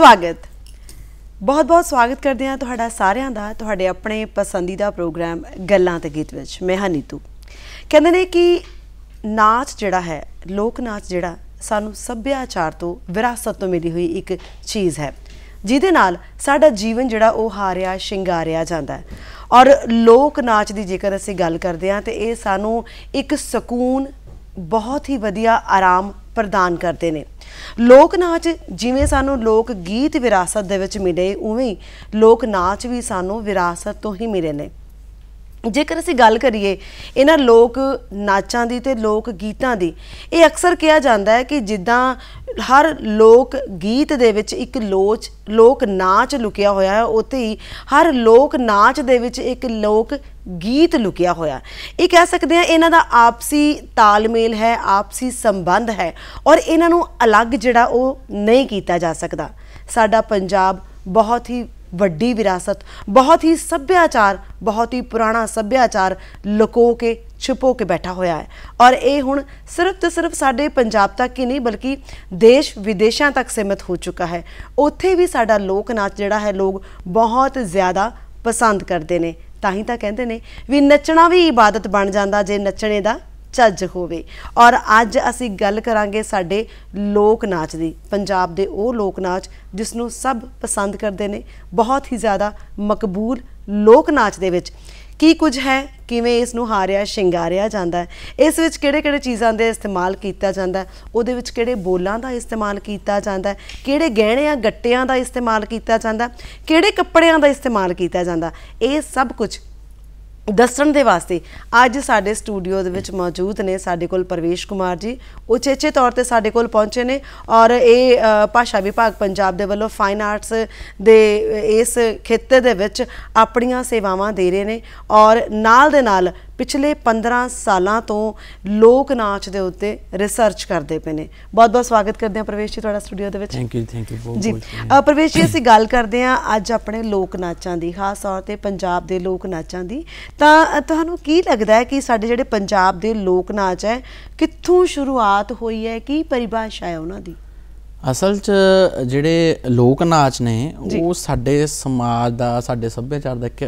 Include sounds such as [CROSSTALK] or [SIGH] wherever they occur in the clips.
ਸਵਾਗਤ ਬਹੁਤ ਬਹੁਤ ਸਵਾਗਤ ਕਰਦੇ ਹਾਂ ਤੁਹਾਡਾ ਸਾਰਿਆਂ ਦਾ ਤੁਹਾਡੇ ਆਪਣੇ ਪਸੰਦੀਦਾ ਪ੍ਰੋਗਰਾਮ ਗੱਲਾਂ ਤੇ ਗੀਤ ਵਿੱਚ ਮੈਂ ਹਾਂ ਨੀਤੂ ਕਹਿੰਦੇ ਨੇ ਕਿ ਨਾਚ ਜਿਹੜਾ ਹੈ ਲੋਕ ਨਾਚ ਜਿਹੜਾ ਸਾਨੂੰ ਸੱਭਿਆਚਾਰ ਤੋਂ ਵਿਰਾਸਤ ਤੋਂ ਮਿਲੀ ਹੋਈ ਇੱਕ ਚੀਜ਼ ਹੈ ਜਿਹਦੇ ਨਾਲ ਸਾਡਾ ਜੀਵਨ ਜਿਹੜਾ ਉਹ ਹਾਰਿਆ ਸ਼ਿੰਗਾਰਿਆ ਜਾਂਦਾ ਹੈ ਔਰ ਲੋਕ ਨਾਚ ਦੀ ਜੇਕਰ ਅਸੀਂ ਗੱਲ ਕਰਦੇ ਹਾਂ ਤੇ ਇਹ ਸਾਨੂੰ ਇੱਕ ਸਕੂਨ ਬਹੁਤ ਹੀ ਵਧੀਆ ਆਰਾਮ ਪ੍ਰਦਾਨ ਕਰਦੇ ਨੇ ਲੋਕ ਨਾਚ ਜਿਵੇਂ ਸਾਨੂੰ ਲੋਕ ਗੀਤ ਵਿਰਾਸਤ ਦੇ ਵਿੱਚ ਮਿਲੇ ਉਵੇਂ ਲੋਕ ਨਾਚ ਵੀ ਸਾਨੂੰ ਵਿਰਾਸਤ ਤੋਂ ਹੀ ਮਿਲੇ ਨੇ ਜੇਕਰ ਅਸੀਂ ਗੱਲ ਕਰੀਏ ਇਹਨਾਂ ਲੋਕ ਨਾਚਾਂ ਦੀ ਤੇ ਲੋਕ ਗੀਤਾਂ ਦੀ ਇਹ ਅਕਸਰ ਕਿਹਾ ਜਾਂਦਾ ਹੈ ਕਿ ਜਿੱਦਾਂ ਹਰ ਲੋਕ ਗੀਤ ਦੇ ਵਿੱਚ ਇੱਕ ਲੋਚ ਲੋਕ ਨਾਚ ਲੁਕਿਆ ਹੋਇਆ ਹੈ ਉੱਥੇ ਹੀ ਹਰ ਲੋਕ ਨਾਚ ਦੇ ਵਿੱਚ ਇੱਕ ਲੋਕ ਗੀਤ ਲੁਕਿਆ ਹੋਇਆ ਇਹ ਕਹਿ ਸਕਦੇ ਆ ਇਹਨਾਂ ਦਾ ਆਪਸੀ ਤਾਲਮੇਲ ਹੈ ਆਪਸੀ ਸੰਬੰਧ ਹੈ ਔਰ ਇਹਨਾਂ ਨੂੰ ਅਲੱਗ ਜਿਹੜਾ ਉਹ ਨਹੀਂ ਕੀਤਾ ਜਾ ਸਕਦਾ ਸਾਡਾ ਪੰਜਾਬ ਬਹੁਤ ਹੀ ਵੱਡੀ ਵਿਰਾਸਤ ਬਹੁਤ ਹੀ ਸੱਭਿਆਚਾਰ ਬਹੁਤ ਹੀ ਪੁਰਾਣਾ ਸੱਭਿਆਚਾਰ ਲੁਕੋ ਕੇ ਛਿਪੋ ਕੇ ਬੈਠਾ ਹੋਇਆ ਹੈ ਔਰ ਇਹ ਹੁਣ ਸਿਰਫ ਤੇ ਸਿਰਫ ਸਾਡੇ ਪੰਜਾਬ ਤੱਕ ਹੀ ਨਹੀਂ ਬਲਕਿ ਦੇਸ਼ ਵਿਦੇਸ਼ਾਂ ਤੱਕ ਸੀਮਤ ਹੋ ਚੁੱਕਾ ਹੈ ਉੱਥੇ ਵੀ ਸਾਡਾ ਲੋਕ ਨਾਚ ਜਿਹੜਾ ਹੈ ਲੋਕ ਬਹੁਤ ਜ਼ਿਆਦਾ ਪਸੰਦ ਕਰਦੇ ਨੇ ਤਾਂ ਹੀ ਤਾਂ ਕਹਿੰਦੇ ਨੇ ਵੀ ਨੱਚਣਾ ਵੀ ਇਬਾਦਤ ਬਣ ਜਾਂਦਾ ਜੇ ਨੱਚਣੇ ਦਾ ਚੱਜ ਹੋਵੇ ਔਰ ਅੱਜ ਅਸੀਂ ਗੱਲ ਕਰਾਂਗੇ ਸਾਡੇ ਲੋਕ ਨਾਚ ਦੀ ਪੰਜਾਬ ਦੇ ਉਹ ਲੋਕ ਨਾਚ ਜਿਸ ਨੂੰ ਸਭ ਪਸੰਦ ਕਰਦੇ ਨੇ ਬਹੁਤ ਹੀ ਜ਼ਿਆਦਾ ਮਕਬੂਲ ਲੋਕ ਨਾਚ ਦੇ ਵਿੱਚ ਕੀ ਕੁਝ ਹੈ ਕਿਵੇਂ ਇਸ ਨੂੰ ਹਾਰਿਆ ਸ਼ਿੰਗਾਰਿਆ ਜਾਂਦਾ ਇਸ ਵਿੱਚ ਕਿਹੜੇ-ਕਿਹੜੇ ਚੀਜ਼ਾਂ ਦੇ ਇਸਤੇਮਾਲ ਕੀਤਾ ਜਾਂਦਾ ਉਹਦੇ ਵਿੱਚ ਕਿਹੜੇ ਬੋਲਾਂ ਦਾ ਇਸਤੇਮਾਲ ਕੀਤਾ ਜਾਂਦਾ ਕਿਹੜੇ ਕਿਹੜੇ ਗਹਿਣਿਆਂ ਗੱਟਿਆਂ ਦਾ ਇਸਤੇਮਾਲ ਕੀਤਾ ਜਾਂਦਾ ਕਿਹੜੇ ਕੱਪੜਿਆਂ ਦਾ ਇਸਤੇਮਾਲ ਕੀਤਾ ਜਾਂਦਾ ਇਹ ਸਭ ਕੁਝ ਦੱਸਣ ਦੇ ਵਾਸਤੇ ਅੱਜ ਸਾਡੇ ਸਟੂਡੀਓ ਦੇ ਵਿੱਚ ਮੌਜੂਦ ਨੇ ਸਾਡੇ ਕੋਲ ਪਰਵੇਸ਼ ਕੁਮਾਰ ਜੀ ਉਚੇਚੇ ਤੌਰ ਤੇ ਸਾਡੇ ਕੋਲ ਪਹੁੰਚੇ ਨੇ ਔਰ ਇਹ ਭਾਸ਼ਾ ਵਿਭਾਗ ਪੰਜਾਬ ਦੇ ਵੱਲੋਂ ਫਾਈਨ ਆਰਟਸ ਦੇ ਇਸ ਖੇਤਰ ਦੇ ਵਿੱਚ ਆਪਣੀਆਂ ਸੇਵਾਵਾਂ ਦੇ ਰਹੇ ਨੇ ਔਰ ਨਾਲ ਦੇ ਨਾਲ ਪਿਛਲੇ 15 ਸਾਲਾਂ ਤੋਂ ਲੋਕ ਨਾਚ ਦੇ ਉੱਤੇ ਰਿਸਰਚ ਕਰਦੇ ਪਏ ਨੇ ਬਹੁਤ ਬਹੁਤ ਸਵਾਗਤ ਕਰਦੇ ਹਾਂ ਪ੍ਰਵੇਸ਼ ਜੀ ਤੁਹਾਡਾ ਸਟੂਡੀਓ ਦੇ ਵਿੱਚ ਥੈਂਕ ਯੂ ਥੈਂਕ ਯੂ ਬਹੁਤ ਜੀ ਪ੍ਰਵੇਸ਼ ਜੀ ਅਸੀਂ ਗੱਲ ਕਰਦੇ ਹਾਂ ਅੱਜ ਆਪਣੇ ਲੋਕ ਨਾਚਾਂ ਦੀ ਖਾਸ ਤੌਰ ਤੇ ਪੰਜਾਬ ਦੇ ਲੋਕ ਨਾਚਾਂ ਦੀ ਤਾਂ ਤੁਹਾਨੂੰ ਕੀ ਲੱਗਦਾ ਹੈ ਕਿ ਸਾਡੇ ਜਿਹੜੇ ਪੰਜਾਬ ਦੇ ਲੋਕ ਨਾਚ ਹੈ ਕਿੱਥੋਂ ਸ਼ੁਰੂਆਤ ਹੋਈ ਹੈ ਕੀ ਪਰਿਭਾਸ਼ਾ ਹੈ ਉਹਨਾਂ ਦੀ ਅਸਲ 'ਚ ਜਿਹੜੇ ਲੋਕ ਨਾਚ ਨੇ ਉਹ ਸਾਡੇ ਸਮਾਜ ਦਾ ਸਾਡੇ ਸੱਭਿਆਚਾਰ ਦਾ ਇੱਕ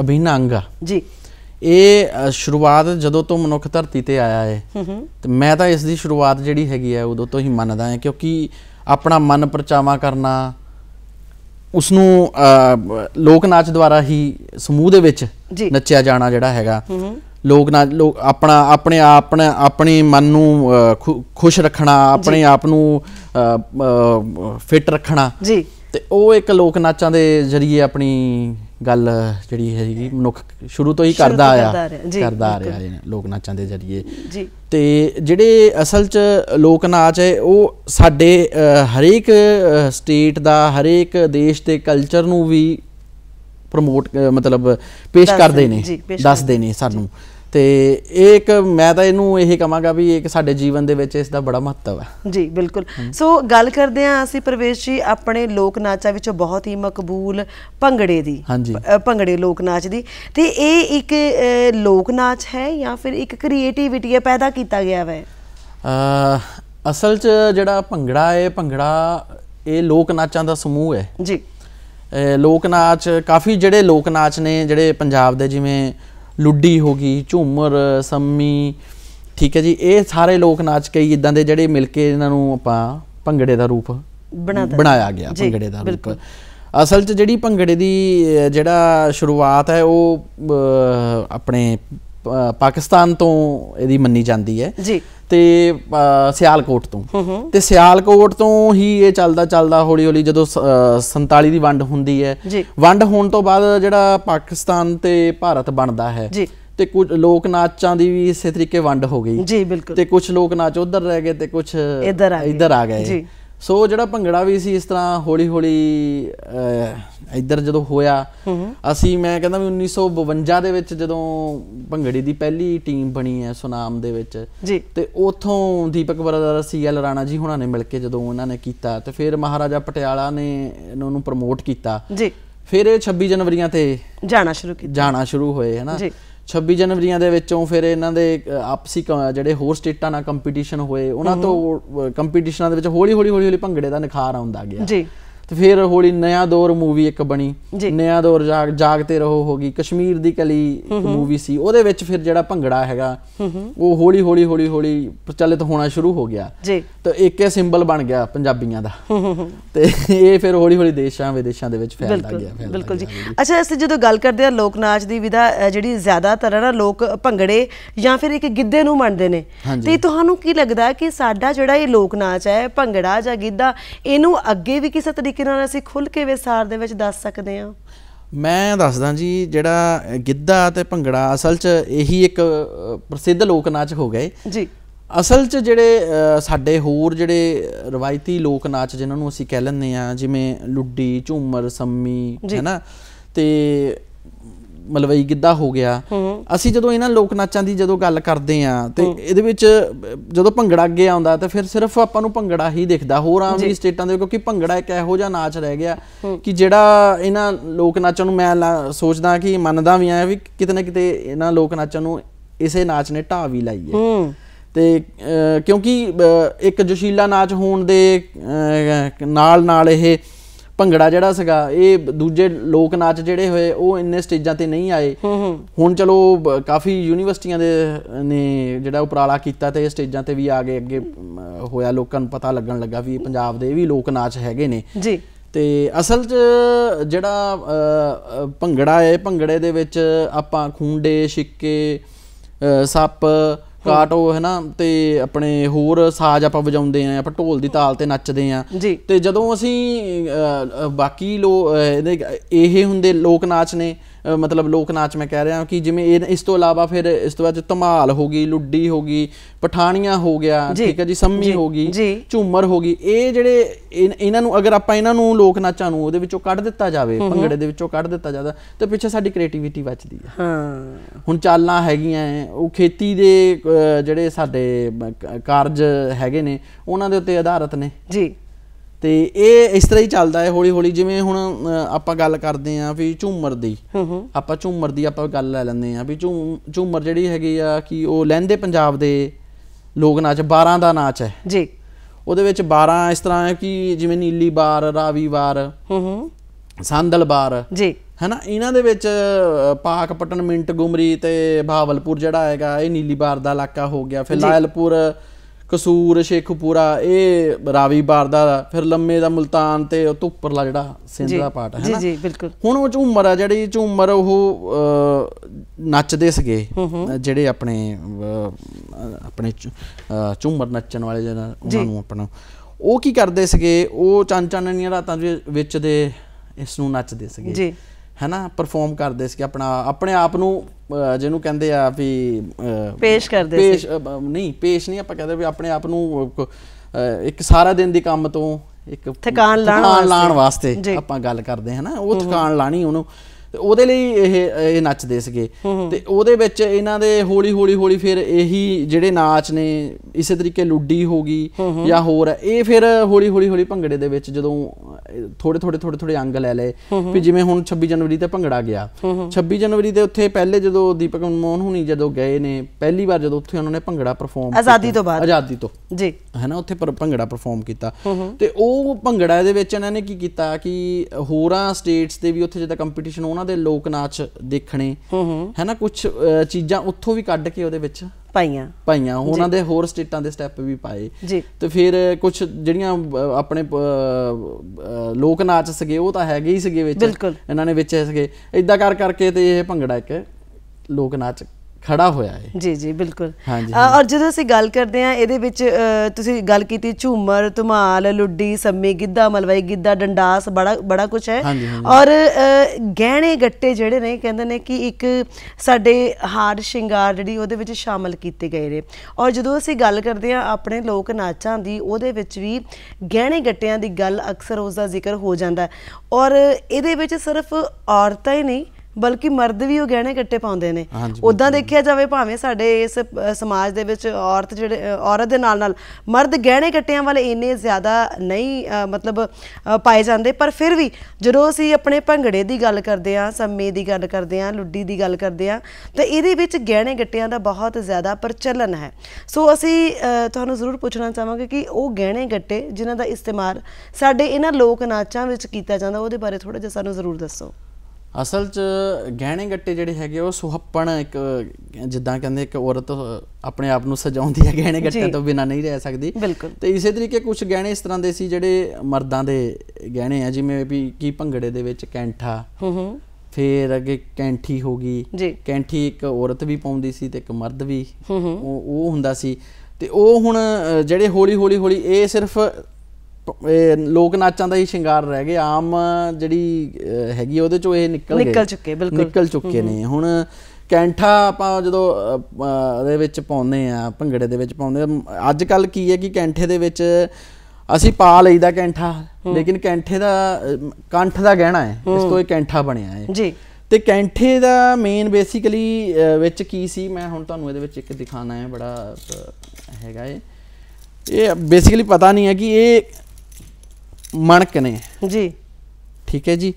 ਅਭਿਨੰਗ ਆ ਜੀ ਇਹ ਸ਼ੁਰੂਆਤ ਜਦੋਂ ਤੋਂ ਮਨੁੱਖ ਧਰਤੀ ਤੇ ਆਇਆ ਹੈ ਤੇ ਮੈਂ ਤਾਂ ਇਸ ਦੀ ਸ਼ੁਰੂਆਤ ਜਿਹੜੀ ਹੈਗੀ ਹੈ ਉਦੋਂ ਤੋਂ ਹੀ ਮੰਨਦਾ ਹਾਂ ਕਿਉਂਕਿ ਆਪਣਾ ਮਨ ਪਰਚਾਵਾ ਕਰਨਾ ਉਸ ਨੂੰ ਲੋਕ ਨਾਚ ਦੁਆਰਾ ਹੀ ਸਮੂਹ ਦੇ ਵਿੱਚ ਨੱਚਿਆ ਜਾਣਾ ਜਿਹੜਾ ਹੈਗਾ ਲੋਕ ਨਾਚ ਲੋਕ ਆਪਣਾ ਆਪਣੇ ਆਪ ਆਪਣੇ ਮਨ ਨੂੰ ਖੁਸ਼ ਰੱਖਣਾ ਆਪਣੇ ਆਪ ਨੂੰ ਫਿਟ ਰੱਖਣਾ ਜੀ ਤੇ ਉਹ ਇੱਕ ਲੋਕ ਨਾਚਾਂ ਦੇ ਜ਼ਰੀਏ ਆਪਣੀ ਗੱਲ ਜਿਹੜੀ ਹੈਗੀ ਮਨੁੱਖ ਸ਼ੁਰੂ ਤੋਂ ਹੀ ਕਰਦਾ ਆਇਆ ਕਰਦਾ ਆ ਰਿਹਾ ਹੈ ਲੋਕ ਨਾਚਾਂ ਦੇ ਜ਼ਰੀਏ ਜੀ ਤੇ ਜਿਹੜੇ ਅਸਲ 'ਚ ਲੋਕ ਨਾਚ ਹੈ ਉਹ ਸਾਡੇ ਹਰੇਕ ਸਟੇਟ ਦਾ ਹਰੇਕ ਦੇਸ਼ ਦੇ ਕਲਚਰ ਨੂੰ ਵੀ ਪ੍ਰਮੋਟ ਮਤਲਬ ਪੇਸ਼ ਕਰਦੇ ਨੇ ਦੱਸਦੇ ਨੇ ਸਾਨੂੰ ਤੇ ਇਹ ਇੱਕ ਮੈਂ ਤਾਂ ਇਹਨੂੰ ਇਹ ਕਹਾਂਗਾ ਵੀ ਇੱਕ ਸਾਡੇ ਜੀਵਨ ਦੇ ਵਿੱਚ ਇਸ ਦਾ ਬੜਾ ਮਹੱਤਵ ਹੈ ਜੀ ਬਿਲਕੁਲ ਸੋ ਗੱਲ ਕਰਦੇ ਆ ਅਸੀਂ ਪ੍ਰਵੇਸ਼ ਜੀ ਆਪਣੇ ਲੋਕ ਨਾਚਾਂ ਵਿੱਚੋਂ ਬਹੁਤ ਹੀ ਮਕਬੂਲ ਭੰਗੜੇ ਦੀ ਭੰਗੜੇ ਲੋਕ ਨਾਚ ਦੀ ਤੇ ਇਹ ਇੱਕ ਲੋਕ ਨਾਚ ਹੈ ਜਾਂ ਫਿਰ ਇੱਕ ਕ੍ਰੀਏਟੀਵਿਟੀ ਹੈ ਪੈਦਾ ਕੀਤਾ ਗਿਆ ਹੈ ਅਸਲ 'ਚ ਜਿਹੜਾ ਭੰਗੜਾ ਹੈ ਭੰਗੜਾ ਇਹ ਲੋਕ ਨਾਚਾਂ ਦਾ ਸਮੂਹ ਹੈ ਜੀ ਲੋਕ ਨਾਚ ਕਾਫੀ ਜਿਹੜੇ ਲੋਕ ਨਾਚ ਨੇ ਜਿਹੜੇ ਪੰਜਾਬ ਦੇ ਜਿਵੇਂ ਲੁੱਡੀ ਹੋ ਗਈ ਝੂਮਰ ਸੰਮੀ ਠੀਕ ਹੈ ਜੀ ਇਹ ਸਾਰੇ ਲੋਕ ਨਾਚ ਕਈ ਇਦਾਂ ਦੇ ਜਿਹੜੇ ਮਿਲ ਕੇ ਇਹਨਾਂ ਨੂੰ ਆਪਾਂ ਭੰਗੜੇ ਦਾ ਰੂਪ ਬਣਾਇਆ ਗਿਆ ਭੰਗੜੇ ਦਾ ਰੂਪ ਅਸਲ 'ਚ ਜਿਹੜੀ ਭੰਗੜੇ ਦੀ ਜਿਹੜਾ ਸ਼ੁਰੂਆਤ ਹੈ ਉਹ ਆਪਣੇ ਪਾਕਿਸਤਾਨ ਤੋਂ ਇਹਦੀ ਮੰਨੀ ਜਾਂਦੀ ਹੈ ਜੀ ਤੇ ਸਿਆਲਕੋਟ ਤੋਂ ਤੇ ਸਿਆਲਕੋਟ ਤੋਂ ਹੀ ਇਹ ਚੱਲਦਾ ਚੱਲਦਾ ਹੌਲੀ ਹੌਲੀ ਜਦੋਂ 47 ਦੀ ਵੰਡ ਹੁੰਦੀ ਹੈ ਵੰਡ ਹੋਣ ਤੋਂ ਬਾਅਦ ਜਿਹੜਾ ਪਾਕਿਸਤਾਨ ਤੇ ਭਾਰਤ ਬਣਦਾ ਹੈ ਤੇ ਕੁਝ ਲੋਕ ਨਾਚਾਂ ਦੀ ਵੀ ਇਸੇ ਤਰੀਕੇ ਵੰਡ ਹੋ ਗਈ ਜੀ ਬਿਲਕੁਲ ਤੇ ਕੁਝ ਲੋਕ ਨਾਚ ਉਧਰ ਰਹਿ ਗਏ ਤੇ ਕੁਝ ਇਧਰ ਆ ਗਏ ਆ ਗਏ ਜੀ ਸੋ ਜਿਹੜਾ ਭੰਗੜਾ ਵੀ ਸੀ ਇਸ ਤਰ੍ਹਾਂ ਹੌਲੀ ਹੌਲੀ ਇੱਧਰ ਜਦੋਂ ਹੋਇਆ ਅਸੀਂ ਮੈਂ ਕਹਿੰਦਾ ਵੀ 1952 ਦੇ ਵਿੱਚ ਜਦੋਂ ਭੰਗੜੇ ਦੀ ਪਹਿਲੀ ਟੀਮ ਬਣੀ ਹੈ ਸੁਨਾਮ ਦੇ ਵਿੱਚ ਤੇ ਉਥੋਂ ਦੀਪਕ ਬਰਾਦਰ ਸੀਐਲ ਰਾਣਾ ਜੀ ਹੁਣਾਂ ਨੇ ਮਿਲ ਕੇ ਜਦੋਂ ਉਹਨਾਂ ਨੇ ਕੀਤਾ ਤੇ ਫਿਰ ਮਹਾਰਾਜਾ ਪਟਿਆਲਾ ਨੇ ਇਹਨਾਂ ਨੂੰ ਪ੍ਰਮੋਟ ਕੀਤਾ ਜੀ ਫਿਰ ਇਹ 26 ਜਨਵਰੀਆਂ ਤੇ ਜਾਣਾ ਸ਼ੁਰੂ ਕੀਤਾ ਜਾਣਾ ਸ਼ੁਰੂ ਹੋਏ ਨਾ ਜੀ 26 ਜਨਵਰੀਆਂ ਦੇ ਵਿੱਚੋਂ ਫਿਰ ਇਹਨਾਂ ਦੇ ਆਪਸੀ ਜਿਹੜੇ ਹੋਰ ਸਟੇਟਾਂ ਨਾਲ ਕੰਪੀਟੀਸ਼ਨ ਹੋਏ ਉਹਨਾਂ ਤੋਂ ਕੰਪੀਟੀਸ਼ਨਾਂ ਦੇ ਵਿੱਚ ਹੌਲੀ ਹੌਲੀ ਹੌਲੀ ਹੌਲੀ ਭੰਗੜੇ ਦਾ ਨਿਖਾਰ ਆਉਂਦਾ ਗਿਆ ਜੀ ਤੇ ਫਿਰ ਹੌਲੀ ਨਿਆ ਦੌਰ ਮੂਵੀ ਇੱਕ ਬਣੀ ਨਿਆ ਦੌਰ ਜਾਗ ਜਾਗਤੇ ਰਹੋ ਹੋ ਗਈ ਕਸ਼ਮੀਰ ਦੀ ਕਲੀ ਮੂਵੀ ਸੀ ਉਹਦੇ ਵਿੱਚ ਫਿਰ ਜਿਹੜਾ ਭੰਗੜਾ ਹੈਗਾ ਉਹ ਹੌਲੀ ਹੌਲੀ ਹੌਲੀ ਹੌਲੀ ਪ੍ਰਚਲਿਤ ਹੋਣਾ ਸ਼ੁਰੂ ਹੋ ਗਿਆ ਜੀ ਤਾਂ ਇੱਕ ਇਹ ਸਿੰਬਲ ਬਣ ਗਿਆ ਪੰਜਾਬੀਆਂ ਦਾ ਤੇ ਇਹ ਫਿਰ ਹੌਲੀ ਹੌਲੀ ਦੇਸ਼ਾਂ ਵਿਦੇਸ਼ਾਂ ਦੇ ਵਿੱਚ ਫੈਲਦਾ ਗਿਆ ਬਿਲਕੁਲ ਜੀ ਅੱਛਾ ਅਸੀਂ ਜਦੋਂ ਗੱਲ ਕਰਦੇ ਆ ਲੋਕ ਨਾਚ ਦੀ ਵਿਧਾ ਜਿਹੜੀ ਜ਼ਿਆਦਾਤਰ ਨਾ ਲੋਕ ਭੰਗੜੇ ਜਾਂ ਫਿਰ ਇੱਕ ਗਿੱਧੇ ਨੂੰ ਮੰਨਦੇ ਨੇ ਤੇ ਤੁਹਾਨੂੰ ਕੀ ਲੱਗਦਾ ਕਿ ਸਾਡਾ ਜਿਹੜਾ ਇਹ ਲੋਕ ਨਾਚ ਹੈ ਭੰਗੜਾ ਜਾਂ ਗਿੱਧਾ ਇਹਨੂੰ ਅੱਗੇ ਵੀ ਕਿਸੇ ਤਰੀਕੇ ਨਾਲ ਅਸੀਂ ਖੁੱਲ ਕੇ ਵਿਸਾਰ ਦੇ ਵਿੱਚ ਦੱਸ ਸਕਦੇ ਹਾਂ ਮੈਂ ਦੱਸਦਾ ਜੀ ਜਿਹੜਾ ਗਿੱਧਾ ਤੇ ਭੰਗੜਾ ਅਸਲ 'ਚ ਇਹੀ ਇੱਕ ਪ੍ਰਸਿੱਧ ਲੋਕ ਨਾਚ ਹੋ ਗਏ ਜੀ ਅਸਲ 'ਚ ਜਿਹੜੇ ਸਾਡੇ ਹੋਰ ਜਿਹੜੇ ਰਵਾਇਤੀ ਲੋਕ ਨਾਚ ਜਿਨ੍ਹਾਂ ਨੂੰ ਅਸੀਂ ਕਹਿ ਲੈਂਦੇ ਆ ਜਿਵੇਂ ਲੁੱਡੀ ਝੂਮਰ ਸੰਮੀ ਹੈਨਾ ਤੇ ਮਲਵਈ ਗਿੱਧਾ ਹੋ ਗਿਆ ਅਸੀਂ ਜਦੋਂ ਇਹਨਾਂ ਲੋਕ ਨਾਚਾਂ ਦੀ ਜਦੋਂ ਗੱਲ ਕਰਦੇ ਆ ਤੇ ਇਹਦੇ ਵਿੱਚ ਜਦੋਂ ਭੰਗੜਾ ਅੱਗੇ ਆਉਂਦਾ ਤਾਂ ਫਿਰ ਸਿਰਫ ਆਪਾਂ ਨੂੰ ਭੰਗੜਾ ਹੀ ਦਿਖਦਾ ਹੋਰ ਆਮ ਵੀ ਸਟੇਟਾਂ ਦੇ ਕਿਉਂਕਿ ਭੰਗੜਾ ਇੱਕ ਇਹੋ ਜਿਹਾ ਨਾਚ ਰਹਿ ਗਿਆ ਕਿ ਜਿਹੜਾ ਇਹਨਾਂ ਲੋਕ ਨਾਚਾਂ ਨੂੰ ਮੈਂ ਸੋਚਦਾ ਕਿ ਮੰਨਦਾ ਵੀ ਆ ਵੀ ਕਿਤੇ ਨਾ ਕਿਤੇ ਇਹਨਾਂ ਲੋਕ ਨਾਚਾਂ ਨੂੰ ਇਸੇ ਨਾਚ ਨੇ ਢਾ ਵੀ ਲਈ ਹੈ ਤੇ ਕਿਉਂਕਿ ਇੱਕ ਜੋਸ਼ੀਲਾ ਨਾਚ ਹੋਣ ਦੇ ਨਾਲ ਨਾਲ ਇਹ ਭੰਗੜਾ ਜਿਹੜਾ ਸੀਗਾ ਇਹ ਦੂਜੇ ਲੋਕ ਨਾਚ ਜਿਹੜੇ ਹੋਏ ਉਹ ਇੰਨੇ ਸਟੇਜਾਂ ਤੇ ਨਹੀਂ ਆਏ ਹੁਣ ਚਲੋ ਕਾਫੀ ਯੂਨੀਵਰਸਿਟੀਆਂ ਦੇ ਨੇ ਜਿਹੜਾ ਉਪਰਾਲਾ ਕੀਤਾ ਤੇ ਸਟੇਜਾਂ ਤੇ ਵੀ ਆ ਗਏ ਅੱਗੇ ਹੋਇਆ ਲੋਕਾਂ ਨੂੰ ਪਤਾ ਲੱਗਣ ਲੱਗਾ ਵੀ ਪੰਜਾਬ ਦੇ ਵੀ ਲੋਕ ਨਾਚ ਹੈਗੇ ਨੇ ਜੀ ਤੇ ਅਸਲ 'ਚ ਜਿਹੜਾ ਭੰਗੜਾ ਹੈ ਭੰਗੜੇ ਦੇ ਵਿੱਚ ਆਪਾਂ ਖੁੰਡੇ ਛਿੱਕੇ ਸੱਪ ਕਾਟੋ ਹੈ ਨਾ ਤੇ ਆਪਣੇ ਹੋਰ ਸਾਜ਼ ਆਪਾਂ ਵਜਾਉਂਦੇ ਆ ਆਪਾਂ ਢੋਲ ਦੀ ਤਾਲ ਤੇ ਨੱਚਦੇ ਆ ਤੇ ਜਦੋਂ ਅਸੀਂ ਬਾਕੀ ਲੋ ਇਹਦੇ ਇਹ ਹੁੰਦੇ ਲੋਕ ਨਾਚ ਨੇ ਮਤਲਬ ਲੋਕ ਨਾਚ ਮੈਂ ਕਹਿ ਰਿਹਾ ਕਿ ਜਿਵੇਂ ਇਸ ਤੋਂ ਇਲਾਵਾ ਫਿਰ ਇਸ ਤੋਂ ਬਾਅਦ ਧਮਾਲ ਹੋ ਗਈ ਲੁੱਡੀ ਹੋ ਗਈ ਪਠਾਣੀਆਂ ਹੋ ਗਿਆ ਠੀਕ ਹੈ ਜੀ ਸੰਮੀ ਹੋ ਗਈ ਝੂਮਰ ਹੋ ਗਈ ਇਹ ਜਿਹੜੇ ਇਹਨਾਂ ਨੂੰ ਅਗਰ ਆਪਾਂ ਇਹਨਾਂ ਨੂੰ ਲੋਕ ਨਾਚਾਂ ਨੂੰ ਉਹਦੇ ਵਿੱਚੋਂ ਕੱਢ ਦਿੱਤਾ ਜਾਵੇ ਭੰਗੜੇ ਦੇ ਵਿੱਚੋਂ ਕੱਢ ਦਿੱਤਾ ਜਾਂਦਾ ਤਾਂ ਪਿੱਛੇ ਸਾਡੀ ਕ੍ਰੀਏਟੀਵਿਟੀ ਬਚਦੀ ਹੈ ਹਾਂ ਹੁਣ ਚਾਲਾਂ ਹੈਗੀਆਂ ਉਹ ਖੇਤੀ ਦੇ ਜਿਹੜੇ ਸਾਡੇ ਕਾਰਜ ਹੈਗੇ ਨੇ ਉਹਨਾਂ ਦੇ ਉੱਤੇ ਆਧਾਰਿਤ ਨੇ ਜੀ ਤੇ ਇਹ ਇਸ ਤਰ੍ਹਾਂ ਹੀ ਚੱਲਦਾ ਹੈ ਹੌਲੀ ਹੌਲੀ ਜਿਵੇਂ ਹੁਣ ਆਪਾਂ ਗੱਲ ਕਰਦੇ ਆਂ ਵੀ ਝੂਮਰ ਦੀ ਆਪਾਂ ਝੂਮਰ ਦੀ ਆਪਾਂ ਗੱਲ ਲੈ ਲੈਂਦੇ ਆਂ ਵੀ ਝੂਮਰ ਜਿਹੜੀ ਹੈਗੀ ਆ ਕਿ ਉਹ ਲਹਿੰਦੇ ਪੰਜਾਬ ਦੇ ਲੋਕ ਨਾਚ 12 ਦਾ ਨਾਚ ਹੈ ਜੀ ਉਹਦੇ ਵਿੱਚ 12 ਇਸ ਤਰ੍ਹਾਂ ਹੈ ਕਿ ਜਿਵੇਂ ਨੀਲੀ ਬਾਰ ਰਾਵੀ ਬਾਰ ਹੂੰ ਹੂੰ ਸੰਦਲ ਬਾਰ ਜੀ ਹੈਨਾ ਇਹਨਾਂ ਦੇ ਵਿੱਚ ਪਾਕਪਟਨ ਮਿੰਟ ਗੁਮਰੀ ਤੇ ਭਾਵਲਪੁਰ ਜਿਹੜਾ ਹੈਗਾ ਇਹ ਨੀਲੀ ਬਾਰ ਦਾ ਇਲਾਕਾ ਹੋ ਗਿਆ ਫਿਰ ਲਾਇਲਪੁਰ ਕਸੂਰ ਸ਼ੇਖਪੂਰਾ ਇਹ ਰਾਵੀ ਬਾਰ ਦਾ ਫਿਰ ਲੰਮੇ ਦਾ ਮਲਤਾਨ ਤੇ ਉਹ ਉੱਪਰਲਾ ਜਿਹੜਾ ਸਿੰਧ ਦਾ ਪਾਰਟ ਹੈ ਨਾ ਜੀ ਜੀ ਬਿਲਕੁਲ ਹੁਣ ਉਹ ਝੂਮਰ ਆ ਜਿਹੜੀ ਝੂਮਰ ਉਹ ਨੱਚਦੇ ਸੀਗੇ ਜਿਹੜੇ ਆਪਣੇ ਆਪਣੇ ਝੂਮਰ ਨੱਚਣ ਵਾਲੇ ਜਿਹਨਾਂ ਉਹਨਾਂ ਨੂੰ ਆਪਣਾ ਉਹ ਕੀ ਕਰਦੇ ਸੀਗੇ ਉਹ ਚੰਨ ਰਾਤਾਂ ਦੇ ਵਿੱਚ ਦੇ ਇਸ ਨੂੰ ਨੱਚਦੇ ਸੀਗੇ ਜੀ ਹੈਨਾ ਪਰਫਾਰਮ ਕਰਦੇ ਸੀ ਆਪਣਾ ਆਪਣੇ ਆਪ ਨੂੰ ਜਿਹਨੂੰ ਕਹਿੰਦੇ ਆ ਵੀ ਪੇਸ਼ ਕਰਦੇ ਸੀ ਪੇਸ਼ ਨਹੀਂ ਪੇਸ਼ ਨਹੀਂ ਆਪਾਂ ਕਹਿੰਦੇ ਵੀ ਆਪਣੇ ਆਪ ਨੂੰ ਇੱਕ ਸਾਰਾ ਦਿਨ ਦੀ ਕੰਮ ਤੋਂ ਇੱਕ ਥਕਾਨ ਲਾਣ ਵਾਸਤੇ ਆਪਾਂ ਗੱਲ ਕਰਦੇ ਹਾਂ ਨਾ ਉਹ ਥਕਾਨ ਲਾਣੀ ਉਹਨੂੰ ਤੇ ਉਹਦੇ ਲਈ ਇਹ ਇਹ ਨੱਚਦੇ ਸੀਗੇ ਤੇ ਉਹਦੇ ਵਿੱਚ ਇਹਨਾਂ ਦੇ ਹੌਲੀ ਹੌਲੀ ਹੌਲੀ ਫਿਰ ਇਹੀ ਜਿਹੜੇ ਨਾਚ ਨੇ ਇਸੇ ਤਰੀਕੇ ਲੁੱਡੀ ਹੋ ਗਈ ਜਾਂ ਹੋਰ ਇਹ ਫਿਰ ਹੌਲੀ ਹੌਲੀ ਹੌਲੀ ਭੰਗੜੇ ਦੇ ਵਿੱਚ ਜਦੋਂ ਥੋੜੇ ਥੋੜੇ ਥੋੜੇ ਥੋੜੇ ਅੰਗ ਲੈ ਲਏ ਵੀ ਜਿਵੇਂ ਹੁਣ 26 ਜਨਵਰੀ ਤੇ ਭੰਗੜਾ ਗਿਆ 26 ਜਨਵਰੀ ਦੇ ਉੱਥੇ ਪਹਿਲੇ ਜਦੋਂ ਦੀਪਕ ਮਨਮੋਹਨ ਹੁਣੀ ਜਦੋਂ ਗਏ ਨੇ ਪਹਿਲੀ ਵਾਰ ਜਦੋਂ ਉੱਥੇ ਉਹਨਾਂ ਨੇ ਭੰਗੜਾ ਪਰਫਾਰਮ ਆਜ਼ਾਦੀ ਤੋਂ ਬਾਅਦ ਆਜ਼ਾਦੀ ਤੋਂ ਜੀ ਹੈ ਨਾ ਉੱਥੇ ਭੰਗੜਾ ਪਰਫਾਰਮ ਕੀਤਾ ਤੇ ਉਹ ਭੰਗੜਾ ਦੇ ਵਿੱਚ ਇਹਨਾਂ ਨੇ ਕੀ ਕੀਤਾ ਕਿ ਹੋਰਾਂ ਸਟੇਟਸ ਦੇ ਵੀ ਉੱਥੇ ਜਿਹਦਾ ਕੰਪੀਟੀਸ਼ਨ ਉਹਨਾਂ ਦੇ ਲੋਕ ਨਾਚ ਦੇਖਣੇ ਹੈਨਾ ਕੁਝ ਚੀਜ਼ਾਂ ਉੱਥੋਂ ਵੀ ਕੱਢ ਕੇ ਉਹਦੇ ਵਿੱਚ ਪਾਈਆਂ ਪਾਈਆਂ ਉਹਨਾਂ ਦੇ ਹੋਰ ਸਟੇਟਾਂ ਦੇ ਸਟੈਪ ਵੀ ਪਾਏ ਤੇ ਫਿਰ ਕੁਝ ਜਿਹੜੀਆਂ ਆਪਣੇ ਲੋਕ ਨਾਚ ਸਗੇ ਉਹ ਤਾਂ ਹੈਗੇ ਹੀ ਸਗੇ ਵਿੱਚ ਇਹਨਾਂ ਨੇ ਵਿੱਚ ਸਗੇ ਇਦਾਂ ਕਰ ਕਰਕੇ ਤੇ ਇਹ ਭੰਗੜਾ ਇੱਕ ਲੋਕ ਨਾਚ ਖੜਾ ਹੋਇਆ ਹੈ ਜੀ ਜੀ ਬਿਲਕੁਲ ਔਰ ਜਦੋਂ ਅਸੀਂ ਗੱਲ ਕਰਦੇ ਆ ਇਹਦੇ ਵਿੱਚ ਤੁਸੀਂ ਗੱਲ ਕੀਤੀ ਝੂਮਰ ਧਮਾਲ ਲੁੱਡੀ ਸੰਮੀ ਗਿੱਧਾ ਮਲਵਾਈ ਗਿੱਧਾ ਡੰਡਾਸ ਬੜਾ ਬੜਾ ਕੁਝ ਹੈ ਔਰ ਗਹਿਣੇ ਗੱਟੇ ਜਿਹੜੇ ਨੇ ਕਹਿੰਦੇ ਨੇ ਕਿ ਇੱਕ ਸਾਡੇ ਹਾਰ ਸ਼ਿੰਗਾਰ ਜਿਹੜੀ ਉਹਦੇ ਵਿੱਚ ਸ਼ਾਮਲ ਕੀਤੇ ਗਏ ਨੇ ਔਰ ਜਦੋਂ ਅਸੀਂ ਗੱਲ ਕਰਦੇ ਆ ਆਪਣੇ ਲੋਕ ਨਾਚਾਂ ਦੀ ਉਹਦੇ ਵਿੱਚ ਵੀ ਗਹਿਣੇ ਗੱਟਿਆਂ ਦੀ ਗੱਲ ਅਕਸਰ ਉਸ ਦਾ ਜ਼ਿਕਰ ਹੋ ਜਾਂਦਾ ਔਰ ਇਹਦੇ ਵਿੱਚ ਸਿਰਫ ਔਰਤਾਂ ਹੀ ਨਹੀਂ ਬਲਕਿ ਮਰਦ ਵੀ ਉਹ ਗਹਿਣੇ ਕੱਟੇ ਪਾਉਂਦੇ ਨੇ ਉਦਾਂ ਦੇਖਿਆ ਜਾਵੇ ਭਾਵੇਂ ਸਾਡੇ ਇਸ ਸਮਾਜ ਦੇ ਵਿੱਚ ਔਰਤ ਜਿਹੜੇ ਔਰਤ ਦੇ ਨਾਲ ਨਾਲ ਮਰਦ ਗਹਿਣੇ ਕੱਟਿਆਂ ਵਾਲੇ ਇੰਨੇ ਜ਼ਿਆਦਾ ਨਹੀਂ ਮਤਲਬ ਪਾਏ ਜਾਂਦੇ ਪਰ ਫਿਰ ਵੀ ਜਦੋਂ ਅਸੀਂ ਆਪਣੇ ਭੰਗੜੇ ਦੀ ਗੱਲ ਕਰਦੇ ਆ ਸੰਮੇ ਦੀ ਗੱਲ ਕਰਦੇ ਆ ਲੁੱਡੀ ਦੀ ਗੱਲ ਕਰਦੇ ਆ ਤਾਂ ਇਹਦੇ ਵਿੱਚ ਗਹਿਣੇ ਗੱਟਿਆਂ ਦਾ ਬਹੁਤ ਜ਼ਿਆਦਾ ਪ੍ਰਚਲਨ ਹੈ ਸੋ ਅਸੀਂ ਤੁਹਾਨੂੰ ਜ਼ਰੂਰ ਪੁੱਛਣਾ ਚਾਹਾਂਗੇ ਕਿ ਉਹ ਗਹਿਣੇ ਗੱਟੇ ਜਿਨ੍ਹਾਂ ਦਾ ਇਸਤੇਮਾਲ ਸਾਡੇ ਇਹਨਾਂ ਲੋਕ ਨਾਚਾਂ ਵਿੱਚ ਕੀਤਾ ਜਾਂਦਾ ਉਹਦੇ ਬਾਰੇ ਥੋੜਾ ਜਿਹਾ ਸਾਨੂੰ ਜ਼ਰੂਰ ਦੱਸੋ ਅਸਲ 'ਚ ਗਹਿਣੇ ਗੱਟੇ ਜਿਹੜੇ ਹੈਗੇ ਉਹ ਸੁਹੱਪਣ ਇੱਕ ਜਿੱਦਾਂ ਕਹਿੰਦੇ ਇੱਕ ਔਰਤ ਆਪਣੇ ਆਪ ਨੂੰ ਸਜਾਉਂਦੀ ਹੈ ਗਹਿਣੇ ਗੱਟੇ ਤੋਂ ਬਿਨਾ ਨਹੀਂ ਰਹਿ ਸਕਦੀ ਤੇ ਇਸੇ ਤਰੀਕੇ ਕੁਝ ਗਹਿਣੇ ਇਸ ਤਰ੍ਹਾਂ ਦੇ ਸੀ ਜਿਹੜੇ ਮਰਦਾਂ ਦੇ ਗਹਿਣੇ ਆ ਜਿਵੇਂ ਵੀ ਕੀ ਭੰਗੜੇ ਦੇ ਵਿੱਚ ਕੈਂਠਾ ਹੂੰ ਹੂੰ ਫੇਰ ਅੱਗੇ ਕੈਂਠੀ ਹੋ ਗਈ ਕੈਂਠੀ ਇੱਕ ਔਰਤ ਵੀ ਪਾਉਂਦੀ ਸੀ ਤੇ ਇੱਕ ਮਰਦ ਵੀ ਉਹ ਉਹ ਹੁੰਦਾ ਸੀ ਤੇ ਉਹ ਹੁਣ ਜਿਹੜੇ ਹੌਲੀ ਹੌਲੀ ਹੌਲੀ ਇਹ ਸਿਰਫ ਇਹ ਲੋਕ ਨਾਚਾਂ ਦਾ ਹੀ ਸ਼ਿੰਗਾਰ ਰਹਿ ਗਏ ਆਮ ਜਿਹੜੀ ਹੈਗੀ ਉਹਦੇ ਚੋਂ ਇਹ ਨਿਕਲ ਗਏ ਨਿਕਲ ਚੁੱਕੇ ਬਿਲਕੁਲ ਨਿਕਲ ਚੁੱਕੇ ਨੇ ਹੁਣ ਕੈਂਠਾ ਆਪਾਂ ਜਦੋਂ ਦੇ ਵਿੱਚ ਪਾਉਂਦੇ ਆ ਭੰਗੜੇ ਦੇ ਵਿੱਚ ਪਾਉਂਦੇ ਅੱਜ ਕੱਲ ਕੀ ਹੈ ਕਿ ਕੈਂਠੇ ਦੇ ਵਿੱਚ ਅਸੀਂ ਪਾ ਲਈਦਾ ਕੈਂਠਾ ਲੇਕਿਨ ਕੈਂਠੇ ਦਾ ਕੰਠ ਦਾ ਗਹਿਣਾ ਹੈ ਇਸ ਤੋਂ ਇਹ ਕੈਂਠਾ ਬਣਿਆ ਹੈ ਜੀ ਤੇ ਕੈਂਠੇ ਦਾ ਮੇਨ ਬੇਸਿਕਲੀ ਵਿੱਚ ਕੀ ਸੀ ਮੈਂ ਹੁਣ ਤੁਹਾਨੂੰ ਇਹਦੇ ਵਿੱਚ ਇੱਕ ਦਿਖਾਣਾ ਹੈ ਬੜਾ ਹੈਗਾ ਇਹ ਇਹ ਬੇਸਿਕਲੀ ਪਤਾ ਨਹੀਂ ਹੈ ਕਿ ਇਹ ਮਣਕ ਨੇ ਜੀ ਠੀਕ ਹੈ ਜੀ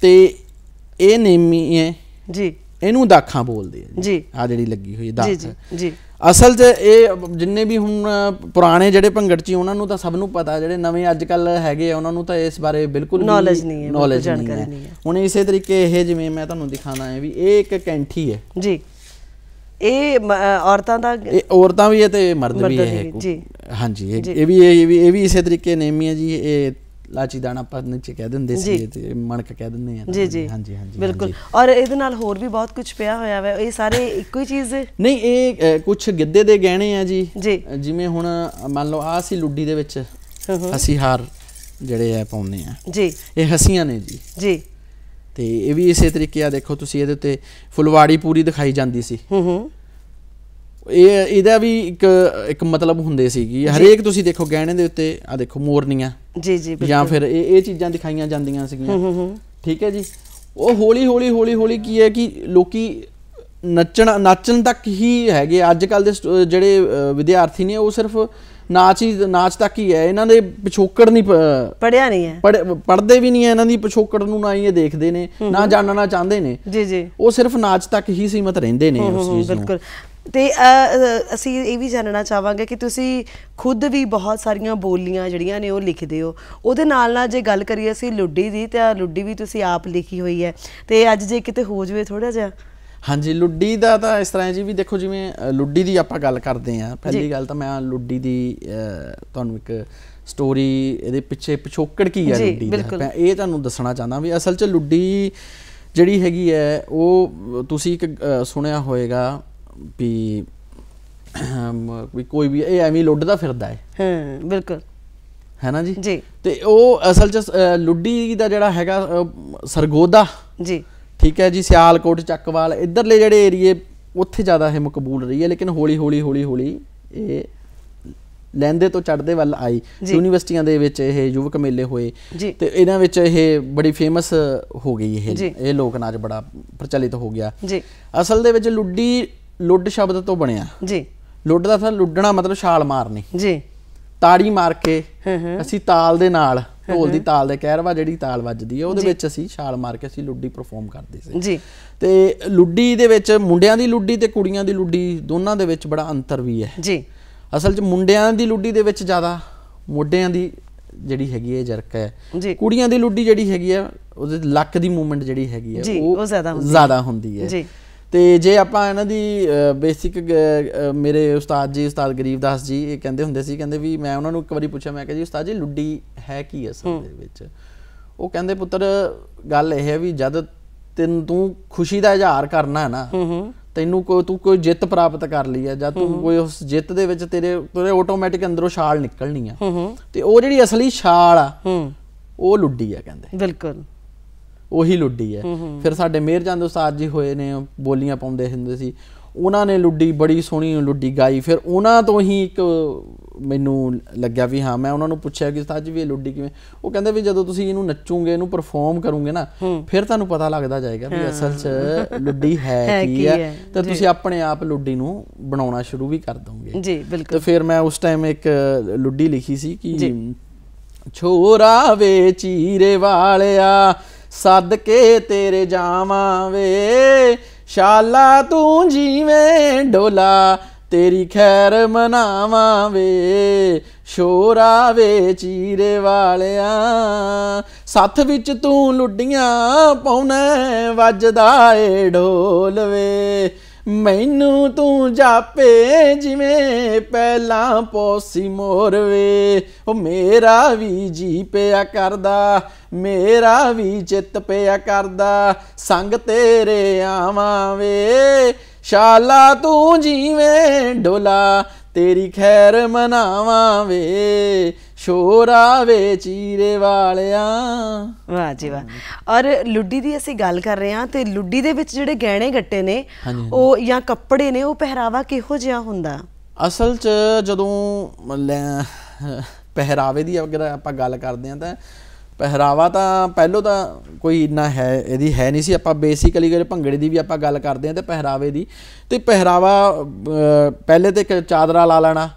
ਤੇ ਇਹ ਨੇਮੀ ਹੈ ਜੀ ਇਹਨੂੰ ਦਾਖਾਂ ਬੋਲਦੇ ਆ ਜੀ ਆ ਜਿਹੜੀ ਲੱਗੀ ਹੋਈ ਦਾਖ ਜੀ ਜੀ ਅਸਲ 'ਚ ਇਹ ਜਿੰਨੇ ਵੀ ਹੁਣ ਪੁਰਾਣੇ ਜਿਹੜੇ ਭੰਗੜਚੀ ਉਹਨਾਂ ਨੂੰ ਤਾਂ ਸਭ ਨੂੰ ਪਤਾ ਜਿਹੜੇ ਨਵੇਂ ਅੱਜ ਕੱਲ ਹੈਗੇ ਆ ਉਹਨਾਂ ਨੂੰ ਤਾਂ ਇਸ ਬਾਰੇ ਬਿਲਕੁਲ ਨੋਲੇਜ ਨਹੀਂ ਹੈ ਨੋਲੇਜ ਨਹੀਂ ਹੈ ਹੁਣ ਇਸੇ ਤਰੀਕੇ ਇਹ ਜਿਵੇਂ ਮੈਂ ਤੁਹਾਨੂੰ ਦਿਖਾਣਾ ਹੈ ਵੀ ਇਹ ਇੱਕ ਕੈਂਠੀ ਹੈ ਜੀ ਇਹ ਔਰਤਾਂ ਦਾ ਇਹ ਔਰਤਾਂ ਵੀ ਹੈ ਤੇ ਮਰਦ ਵੀ ਹੈ ਜੀ ਹਾਂਜੀ ਇਹ ਵੀ ਇਹ ਵੀ ਇਹ ਵੀ ਇਸੇ ਤਰੀਕੇ ਨੇਮੀਆਂ ਜੀ ਇਹ ਲਾਚੀ ਦਾਣਾ ਆਪਾਂ ਨੀਚੇ ਕਹਿ ਦਿੰਦੇ ਸੀ ਤੇ ਮਣਕ ਕਹਿ ਦਿੰਦੇ ਆ ਜੀ ਹਾਂਜੀ ਹਾਂਜੀ ਬਿਲਕੁਲ ਔਰ ਇਹਦੇ ਨਾਲ ਹੋਰ ਵੀ ਬਹੁਤ ਕੁਝ ਪਿਆ ਹੋਇਆ ਹੈ ਇਹ ਸਾਰੇ ਇੱਕੋ ਹੀ ਚੀਜ਼ ਨਹੀਂ ਇਹ ਕੁਝ ਗਿੱਧੇ ਦੇ ਗਹਿਣੇ ਆ ਜੀ ਜਿਵੇਂ ਹੁਣ ਮੰਨ ਲਓ ਆ ਸੀ ਲੁੱਡੀ ਦੇ ਵਿੱਚ ਅਸੀਂ ਹਾਰ ਜਿਹੜੇ ਆ ਪਾਉਂਦੇ ਆ ਜੀ ਇਹ ਹਸੀਆਂ ਨੇ ਜੀ ਜੀ ਤੇ ਇਹ ਵੀ ਇਸੇ ਤਰੀਕੇ ਆ ਦੇਖੋ ਤੁਸੀਂ ਇਹਦੇ ਉੱਤੇ ਫੁਲਵਾੜੀ ਪੂਰੀ ਦਿਖਾਈ ਜਾਂਦੀ ਸੀ ਹੂੰ ਹੂੰ ਇਹ ਇਹਦਾ ਵੀ ਇੱਕ ਇੱਕ ਮਤਲਬ ਹੁੰਦੇ ਸੀਗੀ ਹਰੇਕ ਤੁਸੀਂ ਦੇਖੋ ਗਹਿਣੇ ਦੇ ਉੱਤੇ ਆ ਦੇਖੋ ਮੋਰਨੀਆਂ ਜੀ ਜੀ ਜਾਂ ਫਿਰ ਇਹ ਇਹ ਚੀਜ਼ਾਂ ਦਿਖਾਈਆਂ ਜਾਂਦੀਆਂ ਸੀਗੀਆਂ ਹੂੰ ਹੂੰ ਠੀਕ ਹੈ ਜੀ ਉਹ ਹੌਲੀ ਹੌਲੀ ਹੌਲੀ ਹੌਲੀ ਕੀ ਹੈ ਕਿ ਲੋਕੀ ਨੱਚਣ ਨੱਚਣ ਤੱਕ ਹੀ ਹੈਗੇ ਅੱਜ ਕੱਲ ਦੇ ਜਿਹੜੇ ਵਿਦਿਆਰਥੀ ਨੇ ਉਹ ਸਿਰਫ ਨਾਚ ਹੀ ਨਾਚ ਤੱਕ ਹੀ ਹੈ ਇਹਨਾਂ ਦੇ ਪਿਛੋਕੜ ਨਹੀਂ ਪੜਿਆ ਨਹੀਂ ਹੈ ਪੜਦੇ ਵੀ ਨਹੀਂ ਹੈ ਇਹਨਾਂ ਦੀ ਪਿਛੋਕੜ ਨੂੰ ਨਾ ਹੀ ਇਹ ਦੇਖਦੇ ਨੇ ਨਾ ਜਾਣਨਾ ਚਾਹੁੰਦੇ ਨੇ ਜੀ ਜੀ ਉਹ ਸਿਰਫ ਨਾਚ ਤੱਕ ਹੀ ਸੀਮਤ ਰਹਿੰਦੇ ਨੇ ਉਸ ਚੀਜ਼ ਨੂੰ ਬਿਲਕੁਲ ਤੇ ਅਸੀਂ ਇਹ ਵੀ ਜਾਣਨਾ ਚਾਹਾਂਗੇ ਕਿ ਤੁਸੀਂ ਖੁਦ ਵੀ ਬਹੁਤ ਸਾਰੀਆਂ ਬੋਲੀਆਂ ਜਿਹੜੀਆਂ ਨੇ ਉਹ ਲਿਖਦੇ ਹੋ ਉਹਦੇ ਨਾਲ ਨਾਲ ਜੇ ਗੱਲ ਕਰੀਏ ਅਸੀਂ ਲੁੱਡੀ ਦੀ ਤਾਂ ਲੁੱਡੀ ਵੀ ਤੁਸੀਂ ਆਪ ਲਿਖੀ ਹੋਈ ਹੈ ਤੇ ਅੱਜ ਜੇ ਕਿਤੇ ਹੋ ਜਵੇ ਥੋੜਾ ਜਿਹਾ ਹਾਂਜੀ ਲੁੱਡੀ ਦਾ ਤਾਂ ਇਸ ਤਰ੍ਹਾਂ ਜੀ ਵੀ ਦੇਖੋ ਜਿਵੇਂ ਲੁੱਡੀ ਦੀ ਆਪਾਂ ਗੱਲ ਕਰਦੇ ਆਂ ਪਹਿਲੀ ਗੱਲ ਤਾਂ ਮੈਂ ਲੁੱਡੀ ਦੀ ਤੁਹਾਨੂੰ ਇੱਕ ਸਟੋਰੀ ਇਹਦੇ ਪਿੱਛੇ ਪਿਛੋਕੜ ਕੀ ਹੈ ਲੁੱਡੀ ਦਾ ਇਹ ਤੁਹਾਨੂੰ ਦੱਸਣਾ ਚਾਹੁੰਦਾ ਵੀ ਅਸਲ 'ਚ ਲੁੱਡੀ ਜਿਹੜੀ ਹੈਗੀ ਹੈ ਉਹ ਤੁਸੀਂ ਇੱਕ ਸੁਣਿਆ ਹੋਵੇਗਾ ਵੀ ਵੀ ਕੋਈ ਵੀ ਇਹ ਐਵੇਂ ਲੁੱਡਦਾ ਫਿਰਦਾ ਹੈ ਹਾਂ ਬਿਲਕੁਲ ਹੈ ਨਾ ਜੀ ਜੀ ਤੇ ਉਹ ਅਸਲ 'ਚ ਲੁੱਡੀ ਦਾ ਜਿਹੜਾ ਹੈਗਾ ਸਰਗੋਦਾ ਜੀ ਠੀਕ ਹੈ ਜੀ ਸਿਆਲਕੋਟ ਚੱਕਵਾਲ ਇਧਰਲੇ ਜਿਹੜੇ ਏਰੀਏ ਉੱਥੇ ਜ਼ਿਆਦਾ ਇਹ ਮਕਬੂਲ ਰਹੀ ਹੈ ਲੇਕਿਨ ਹੌਲੀ ਹੌਲੀ ਹੌਲੀ ਹੌਲੀ ਇਹ ਲੈਂਦੇ ਤੋਂ ਚੜਦੇ ਵੱਲ ਆਈ ਯੂਨੀਵਰਸਿਟੀਆਂ ਦੇ ਵਿੱਚ ਇਹ ਯੁਵਕ ਮੇਲੇ ਹੋਏ ਤੇ ਇਹਨਾਂ ਵਿੱਚ ਇਹ ਬੜੀ ਫੇਮਸ ਹੋ ਗਈ ਇਹ ਇਹ ਲੋਕ ਨਾਚ ਬੜਾ ਪ੍ਰਚਲਿਤ ਹੋ ਗਿਆ ਜੀ ਅਸਲ ਦੇ ਵਿੱਚ ਲੁੱਡੀ ਲੁੱਡ ਸ਼ਬਦ ਤੋਂ ਬਣਿਆ ਜੀ ਲੁੱਡ ਦਾ ਅਸਲ ਲੁੱਡਣਾ ਮਤਲਬ ਛਾਲ ਮਾਰਨੀ ਜੀ ਤਾੜੀ ਮਾਰ ਕੇ ਅਸੀਂ ਤਾਲ ਦੇ ਨਾਲ ਢੋਲ ਦੀ ਤਾਲ ਦੇ ਕਹਿਰਵਾ ਜਿਹੜੀ ਤਾਲ ਵੱਜਦੀ ਹੈ ਉਹਦੇ ਵਿੱਚ ਅਸੀਂ ਛਾਲ ਮਾਰ ਕੇ ਅਸੀਂ ਲੁੱਡੀ ਪਰਫਾਰਮ ਕਰਦੇ ਸੀ ਜੀ ਤੇ ਲੁੱਡੀ ਦੇ ਵਿੱਚ ਮੁੰਡਿਆਂ ਦੀ ਲੁੱਡੀ ਤੇ ਕੁੜੀਆਂ ਦੀ ਲੁੱਡੀ ਦੋਨਾਂ ਦੇ ਵਿੱਚ ਬੜਾ ਅੰਤਰ ਵੀ ਹੈ ਜੀ ਅਸਲ 'ਚ ਮੁੰਡਿਆਂ ਦੀ ਲੁੱਡੀ ਦੇ ਵਿੱਚ ਜ਼ਿਆਦਾ ਮੋਢਿਆਂ ਦੀ ਜਿਹੜੀ ਹੈਗੀ ਹੈ ਜਰਕ ਹੈ ਕੁੜੀਆਂ ਦੀ ਲੁੱਡੀ ਜਿਹੜੀ ਹੈਗੀ ਹੈ ਉਹਦੇ ਲੱਕ ਦੀ ਮੂਵਮੈਂਟ ਜਿਹੜੀ ਹੈਗੀ ਹੈ ਉਹ ਜ਼ਿਆਦਾ ਹੁੰਦੀ ਹੈ ਜੀ ਤੇ ਜੇ ਆਪਾਂ ਇਹਨਾਂ ਦੀ ਬੇਸਿਕ ਮੇਰੇ ਉਸਤਾਦ ਜੀ ਉਸਤਾਦ ਗਰੀਬਦਾਸ ਜੀ ਇਹ ਕਹਿੰਦੇ ਹੁੰਦੇ ਸੀ ਕਹਿੰਦੇ ਵੀ ਮੈਂ ਉਹਨਾਂ ਨੂੰ ਇੱਕ ਵਾਰੀ ਪੁੱਛਿਆ ਮੈਂ ਕਿਹਾ ਜੀ ਉਸਤਾਦ ਜੀ ਲੁੱਡੀ ਹੈ ਕੀ ਅਸਲ ਦੇ ਵਿੱਚ ਉਹ ਕਹਿੰਦੇ ਪੁੱਤਰ ਗੱਲ ਇਹ ਹੈ ਵੀ ਜਦ ਤੈਨ ਤੂੰ ਖੁਸ਼ੀ ਦਾ ਇਜ਼ਹਾਰ ਕਰਨਾ ਹੈ ਨਾ ਤੈਨੂੰ ਕੋਈ ਤੂੰ ਕੋਈ ਜਿੱਤ ਪ੍ਰਾਪਤ ਕਰ ਲਈ ਹੈ ਜਾਂ ਤੂੰ ਕੋਈ ਉਸ ਜਿੱਤ ਦੇ ਵਿੱਚ ਤੇਰੇ ਤੇਰੇ ਆਟੋਮੈਟਿਕ ਅੰਦਰੋਂ ਛਾਲ ਨਿਕਲਣੀ ਆ ਤੇ ਉਹ ਜਿਹੜੀ ਅਸਲੀ ਛਾਲ ਆ ਉਹ ਲੁੱਡੀ ਆ ਕਹਿੰਦੇ ਬਿਲਕੁਲ ਉਹੀ ਲੁੱਡੀ ਹੈ ਫਿਰ ਸਾਡੇ ਮੇਰ ਚੰਦ ਉਸਤਾਦ ਜੀ ਹੋਏ ਨੇ ਬੋਲੀਆਂ ਪਾਉਂਦੇ ਹੁੰਦੇ ਸੀ ਉਹਨਾਂ ਨੇ ਲੁੱਡੀ ਬੜੀ ਸੋਹਣੀ ਲੁੱਡੀ ਗਾਈ ਫਿਰ ਉਹਨਾਂ ਤੋਂ ਹੀ ਇੱਕ ਮੈਨੂੰ ਲੱਗਿਆ ਵੀ ਹਾਂ ਮੈਂ ਉਹਨਾਂ ਨੂੰ ਪੁੱਛਿਆ ਕਿ ਉਸਤਾਦ ਜੀ ਵੀ ਇਹ ਲੁੱਡੀ ਕਿਵੇਂ ਉਹ ਕਹਿੰਦੇ ਵੀ ਜਦੋਂ ਤੁਸੀਂ ਇਹਨੂੰ ਨੱਚੋਗੇ ਇਹਨੂੰ ਪਰਫਾਰਮ ਕਰੋਗੇ ਨਾ ਫਿਰ ਤੁਹਾਨੂੰ ਪਤਾ ਲੱਗਦਾ ਜਾਏਗਾ ਵੀ ਅਸਲ 'ਚ ਲੁੱਡੀ ਹੈ ਕੀ ਹੈ ਤਾਂ ਤੁਸੀਂ ਆਪਣੇ ਆਪ ਲੁੱਡੀ ਨੂੰ ਬਣਾਉਣਾ ਸ਼ੁਰੂ ਵੀ ਕਰ ਦੋਗੇ ਜੀ ਬਿਲਕੁਲ ਤੇ ਫਿਰ ਮੈਂ ਉਸ ਟਾਈਮ ਇੱਕ ਲੁੱਡੀ ਲਿਖੀ ਸੀ ਕਿ ਛੋਰਾ ਵੇ ਚੀਰੇ ਵਾਲਿਆ ਸੱਦ ਕੇ ਤੇਰੇ ਜਾਵਾਂ ਵੇ ਸ਼ਾਲਾ ਤੂੰ ਜੀਵੇਂ ਢੋਲਾ ਤੇਰੀ ਖੈਰ ਮਨਾਵਾਂ ਵੇ ਸ਼ੋਰਾ ਵੇ ਚੀਰੇ ਵਾਲਿਆ ਸੱਥ ਵਿੱਚ ਤੂੰ ਲੁੱਡੀਆਂ ਪਾਉਣਾ ਵੱਜਦਾ ਏ ਢੋਲ ਵੇ ਮੈਨੂੰ ਤੂੰ ਜਾਪੇ ਜਿਵੇਂ ਪਹਿਲਾਂ ਪੋਸੀ ਮੋਰਵੇ ਉਹ ਮੇਰਾ ਵੀ ਜੀ ਪਿਆ ਕਰਦਾ ਮੇਰਾ ਵੀ ਚਿੱਤ ਪਿਆ ਕਰਦਾ ਸੰਗ ਤੇਰੇ ਆਵਾਂ ਵੇ ਸ਼ਾਲਾ ਤੂੰ ਜੀਵੇਂ ਢੋਲਾ ਤੇਰੀ ਖੈਰ ਮਨਾਵਾਂ ਵੇ ਸ਼ੋਰਾ ਵੇ ਚੀਰੇ ਵਾਲਿਆ ਵਾਹ ਜੀ ਵਾਹ ਔਰ ਲੁੱਡੀ ਦੀ ਅਸੀਂ ਗੱਲ ਕਰ ਰਹੇ ਹਾਂ ਤੇ ਲੁੱਡੀ ਦੇ ਵਿੱਚ ਜਿਹੜੇ ਗਹਿਣੇ ਗੱਟੇ ਨੇ ਉਹ ਜਾਂ ਕੱਪੜੇ ਨੇ ਉਹ ਪਹਿਰਾਵਾ ਕਿਹੋ ਜਿਹਾ ਹੁੰਦਾ ਅਸਲ 'ਚ ਜਦੋਂ ਪਹਿਰਾਵੇ ਦੀ ਅਗਰ ਆਪਾਂ ਗੱਲ ਕਰਦੇ ਹਾਂ ਤਾਂ ਪਹਿਰਾਵਾ ਤਾਂ ਪਹਿਲੋ ਤਾਂ ਕੋਈ ਇੰਨਾ ਹੈ ਇਹਦੀ ਹੈ ਨਹੀਂ ਸੀ ਆਪਾਂ ਬੇਸਿਕਲੀ ਗਏ ਭੰਗੜੇ ਦੀ ਵੀ ਆਪਾਂ ਗੱਲ ਕਰਦੇ ਆਂ ਤੇ ਪਹਿਰਾਵੇ ਦੀ ਤੇ ਪਹਿਰਾਵਾ ਪਹਿਲੇ ਤੇ ਚਾਦਰਾ ਲਾ ਲੈਣਾ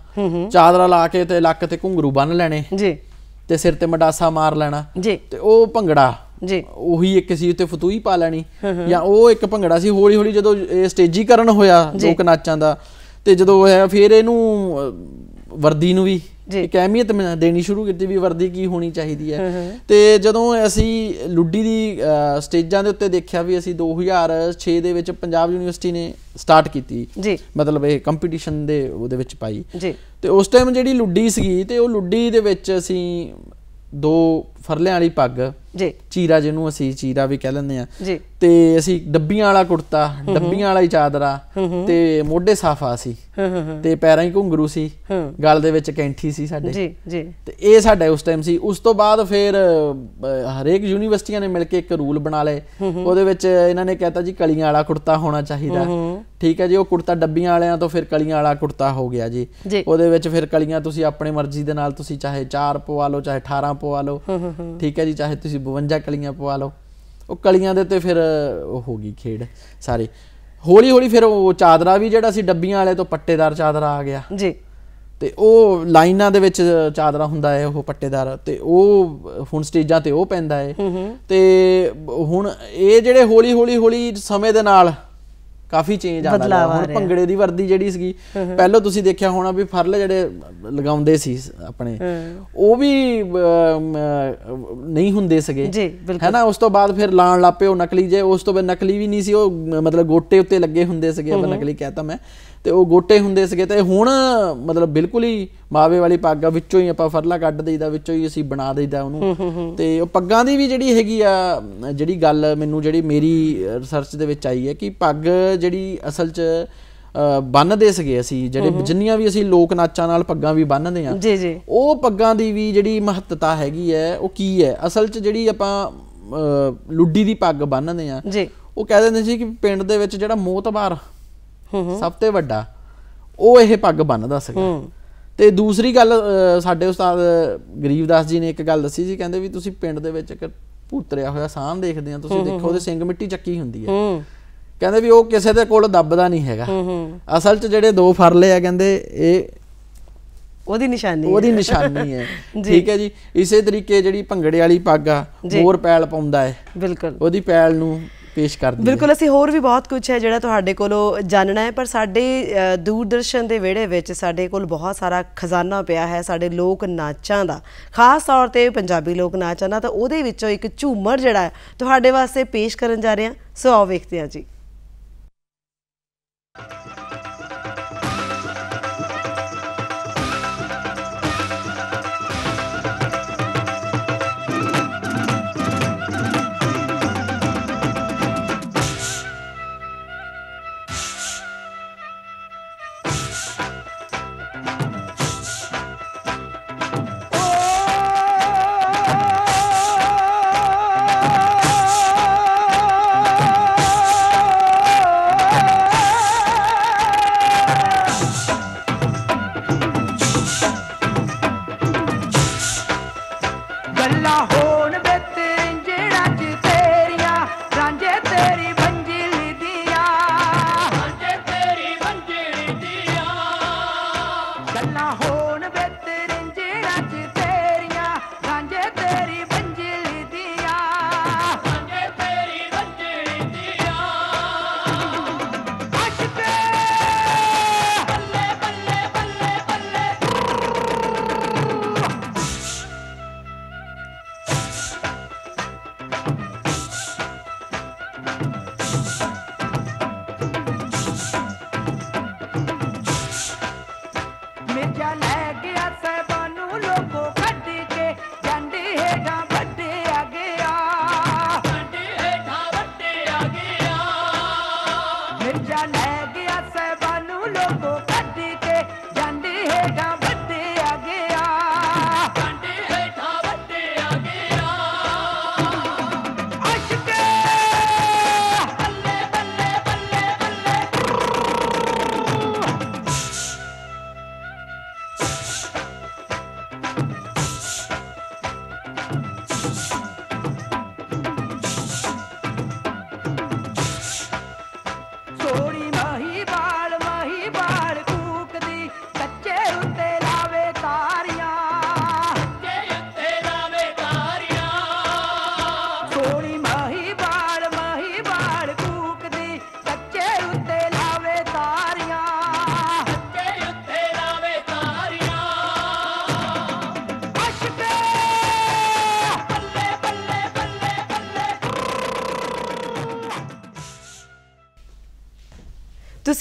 ਚਾਦਰਾ ਲਾ ਕੇ ਤੇ ਲੱਕ ਤੇ ਘੁੰਗਰੂ ਬੰਨ ਲੈਣੇ ਜੀ ਤੇ ਸਿਰ ਤੇ ਮਡਾਸਾ ਮਾਰ ਲੈਣਾ ਜੀ ਤੇ ਉਹ ਭੰਗੜਾ ਜੀ ਉਹੀ ਇੱਕ ਸੀ ਉੱਤੇ ਫਤੂਈ ਪਾ ਲੈਣੀ ਜਾਂ ਉਹ ਇੱਕ ਭੰਗੜਾ ਸੀ ਹੌਲੀ ਹੌਲੀ ਜਦੋਂ ਇਹ ਸਟੇਜੀਕਰਨ ਹੋਇਆ ਲੋਕ ਨਾਚਾਂ ਦਾ ਤੇ ਜਦੋਂ ਇਹ ਫਿਰ ਇਹਨੂੰ ਵਰਦੀ ਨੂੰ ਵੀ ਇੱਕ ਅਹਿਮੀਅਤ ਦੇਣੀ ਸ਼ੁਰੂ ਕੀਤੀ ਵੀ ਵਰਦੀ ਕੀ ਹੋਣੀ ਚਾਹੀਦੀ ਹੈ ਤੇ ਜਦੋਂ ਅਸੀਂ ਲੁੱਡੀ ਦੀ ਸਟੇਜਾਂ ਦੇ ਉੱਤੇ ਦੇਖਿਆ ਵੀ ਅਸੀਂ 2006 ਦੇ ਵਿੱਚ ਪੰਜਾਬ ਯੂਨੀਵਰਸਿਟੀ ਨੇ ਸਟਾਰਟ ਕੀਤੀ ਮਤਲਬ ਇਹ ਕੰਪੀਟੀਸ਼ਨ ਦੇ ਉਹਦੇ ਵਿੱਚ ਪਾਈ ਤੇ ਉਸ ਟਾਈਮ ਜਿਹੜੀ ਲੁੱਡੀ ਸੀਗੀ ਤੇ ਉਹ ਲੁੱਡੀ ਦੇ ਵਿੱਚ ਅਸੀਂ ਦੋ ਫਰਲਿਆਂ ਵਾਲੀ ਪੱਗ ਜੀ ਚੀਰਾ ਜਿਹਨੂੰ ਅਸੀਂ ਚੀਰਾ ਵੀ ਕਹਿ ਲੈਂਦੇ ਆ ਜੀ ਤੇ ਅਸੀਂ ਡੱਬੀਆਂ ਵਾਲਾ ਕੁੜਤਾ ਡੱਬੀਆਂ ਵਾਲਾ ਹੀ ਚਾਦਰਾ ਤੇ ਮੋਢੇ ਸਾਫਾ ਸੀ ਤੇ ਪੈਰਾਂ 'ਚ ਘੁੰਗਰੂ ਸੀ ਗਲ ਦੇ ਵਿੱਚ ਕੈਂਠੀ ਸੀ ਸਾਡੇ ਜੀ ਜੀ ਤੇ ਇਹ ਸਾਡਾ ਉਸ ਟਾਈਮ ਸੀ ਉਸ ਤੋਂ ਬਾਅਦ ਫਿਰ ਹਰੇਕ ਯੂਨੀਵਰਸਿਟੀਆਂ ਨੇ ਮਿਲ ਕੇ ਇੱਕ ਰੂਲ ਬਣਾ ਲਏ ਉਹਦੇ ਵਿੱਚ ਇਹਨਾਂ ਨੇ ਕਹਿਤਾ ਜੀ ਕਲੀਆਂ ਵਾਲਾ ਕੁੜਤਾ ਹੋਣਾ ਚਾਹੀਦਾ ਠੀਕ ਹੈ ਜੀ ਉਹ ਕੁੜਤਾ ਡੱਬੀਆਂ ਵਾਲਿਆਂ ਤੋਂ ਫਿਰ ਕਲੀਆਂ ਵਾਲਾ ਕੁੜਤਾ ਹੋ ਗਿਆ ਜੀ ਉਹਦੇ ਵਿੱਚ ਫਿਰ ਕਲੀਆਂ ਤੁਸੀਂ ਆਪਣੇ ਮਰਜ਼ੀ ਦੇ ਨਾਲ ਤੁਸੀਂ ਚਾਹੇ 4 ਪਵਾ ਲਓ ਚਾਹੇ 18 ਪਵਾ ਲਓ ਠੀਕ ਹੈ ਜੀ ਚਾਹੇ ਤੁਸੀਂ 52 ਕਲੀਆਂ ਪਵਾ ਲਓ ਉਹ ਕਲੀਆਂ ਦੇ ਤੇ ਫਿਰ ਉਹ ਹੋ ਗਈ ਖੇਡ ਸਾਰੇ ਹੌਲੀ ਹੌਲੀ ਫਿਰ ਉਹ ਚਾਦਰਾ ਵੀ ਜਿਹੜਾ ਸੀ ਡੱਬੀਆਂ ਵਾਲੇ ਤੋਂ ਪੱਟੇਦਾਰ ਚਾਦਰਾ ਆ ਗਿਆ ਜੀ ਤੇ ਉਹ ਲਾਈਨਾਂ ਦੇ ਵਿੱਚ ਚਾਦਰਾ ਹੁੰਦਾ ਹੈ ਉਹ ਪੱਟੇਦਾਰ ਤੇ ਉਹ ਹੁਣ ਸਟੇਜਾਂ ਤੇ ਉਹ ਪੈਂਦਾ ਹੈ ਤੇ ਹੁਣ ਇਹ ਜਿਹੜੇ ਹੌਲੀ ਹੌਲੀ ਹੌਲੀ ਸਮੇਂ ਦੇ ਨਾਲ ਕਾਫੀ ਚੇਂਜ ਆ ਗਿਆ ਹੁਣ ਭੰਗੜੇ ਦੀ ਵਰਦੀ ਜਿਹੜੀ ਸੀਗੀ ਪਹਿਲਾਂ ਤੁਸੀਂ ਦੇਖਿਆ ਹੋਣਾ ਵੀ ਫਰਲ ਜਿਹੜੇ ਲਗਾਉਂਦੇ ਸੀ ਆਪਣੇ ਉਹ ਵੀ ਨਹੀਂ ਹੁੰਦੇ ਸੀਗੇ ਹੈਨਾ ਉਸ ਤੋਂ ਬਾਅਦ ਫਿਰ ਲਾਣ ਲਾਪੇ ਉਹ ਨਕਲੀ ਜੇ ਉਸ ਤੋਂ ਬਾਅਦ ਨਕਲੀ ਵੀ ਨਹੀਂ ਸੀ ਉਹ ਮਤਲਬ ਗੋਟੇ ਉੱਤੇ ਲੱਗੇ ਹੁੰਦੇ ਸੀਗੇ ਨਕਲੀ ਕਹਤਾ ਮੈਂ ਤੇ ਉਹ ਗੋਟੇ ਹੁੰਦੇ ਸੀਗੇ ਤੇ ਹੁਣ ਮਤਲਬ ਬਿਲਕੁਲ ਹੀ ਮਾਵੇ ਵਾਲੀ ਪੱਗ ਆ ਵਿੱਚੋਂ ਹੀ ਆਪਾਂ ਫਰਲਾ ਕੱਢ ਦਈਦਾ ਵਿੱਚੋਂ ਹੀ ਅਸੀਂ ਬਣਾ ਦਈਦਾ ਉਹਨੂੰ ਤੇ ਉਹ ਪੱਗਾਂ ਦੀ ਵੀ ਜਿਹੜੀ ਹੈਗੀ ਆ ਜਿਹੜੀ ਗੱਲ ਮੈਨੂੰ ਜਿਹੜੀ ਮੇਰੀ ਰਿਸਰਚ ਦੇ ਵਿੱਚ ਆਈ ਹੈ ਕਿ ਪੱਗ ਜਿਹੜੀ ਅਸਲ 'ਚ ਬੰਨਦੇ ਸੀਗੇ ਅਸੀਂ ਜਿਹੜੇ ਜਿੰਨੀਆਂ ਵੀ ਅਸੀਂ ਲੋਕ ਨਾਚਾਂ ਨਾਲ ਪੱਗਾਂ ਵੀ ਬੰਨਦੇ ਆ ਜੀ ਜੀ ਉਹ ਪੱਗਾਂ ਦੀ ਵੀ ਜਿਹੜੀ ਮਹੱਤਤਾ ਹੈਗੀ ਹੈ ਉਹ ਕੀ ਹੈ ਅਸਲ 'ਚ ਜਿਹੜੀ ਆਪਾਂ ਲੁੱਡੀ ਦੀ ਪੱਗ ਬੰਨਦੇ ਆ ਜੀ ਉਹ ਕਹਿ ਦਿੰਦੇ ਸੀ ਕਿ ਪਿੰਡ ਦੇ ਵਿੱਚ ਜਿਹੜਾ ਮੋਤਬਾਰ ਸਭ ਤੋਂ ਵੱਡਾ ਉਹ ਇਹ ਪੱਗ ਬੰਨਦਾ ਸੀਗਾ ਤੇ ਦੂਸਰੀ ਗੱਲ ਸਾਡੇ ਉਸਤਾਦ ਗਰੀਬਦਾਸ ਜੀ ਨੇ ਇੱਕ ਗੱਲ ਦੱਸੀ ਸੀ ਕਹਿੰਦੇ ਵੀ ਤੁਸੀਂ ਪਿੰਡ ਦੇ ਵਿੱਚ ਇੱਕ ਭੂਤਰਿਆ ਹੋਇਆ ਸਾਹ ਦੇਖਦੇ ਆ ਤੁਸੀਂ ਦੇਖੋ ਉਹਦੇ ਸਿੰਘ ਮਿੱਟੀ ਚੱਕੀ ਹੁੰਦੀ ਹੈ ਕਹਿੰਦੇ ਵੀ ਉਹ ਕਿਸੇ ਦੇ ਕੋਲ ਦੱਬਦਾ ਨਹੀਂ ਹੈਗਾ ਅਸਲ 'ਚ ਜਿਹੜੇ ਦੋ ਫਰਲੇ ਆ ਕਹਿੰਦੇ ਇਹ ਉਹਦੀ ਨਿਸ਼ਾਨੀ ਹੈ ਉਹਦੀ ਨਿਸ਼ਾਨੀ ਹੈ [LAUGHS] ਠੀਕ ਹੈ ਜੀ ਇਸੇ ਤਰੀਕੇ ਜਿਹੜੀ ਭੰਗੜੇ ਵਾਲੀ ਪੱਗ ਆ ਹੋਰ ਪੈਲ ਪਾਉਂਦਾ ਹੈ ਬਿਲਕੁਲ ਉਹਦੀ ਪੈਲ ਨੂੰ ਪੇਸ਼ ਕਰਦੀ ਹਾਂ ਬਿਲਕੁਲ ਅਸੀਂ ਹੋਰ ਵੀ ਬਹੁਤ ਕੁਝ ਹੈ ਜਿਹੜਾ ਤੁਹਾਡੇ ਕੋਲੋਂ ਜਾਣਨਾ ਹੈ ਪਰ ਸਾਡੇ ਦੂਰਦਰਸ਼ਨ ਦੇ ਵਿੜੇ ਵਿੱਚ ਸਾਡੇ ਕੋਲ ਬਹੁਤ ਸਾਰਾ ਖਜ਼ਾਨਾ ਪਿਆ ਹੈ ਸਾਡੇ ਲੋਕ ਨਾਚਾਂ ਦਾ ਖਾਸ ਤੌਰ ਤੇ ਪੰਜਾਬੀ ਲੋਕ ਨਾਚਾਂ ਦਾ ਤਾਂ ਉਹਦੇ ਵਿੱਚੋਂ ਇੱਕ ਝੂਮਰ ਜਿਹੜਾ ਤੁਹਾਡੇ ਵਾਸਤੇ ਪੇਸ਼ ਕਰਨ ਜਾ ਰਹੇ ਹਾਂ ਸੋ ਆਓ ਵੇਖਦੇ ਹਾਂ ਜੀ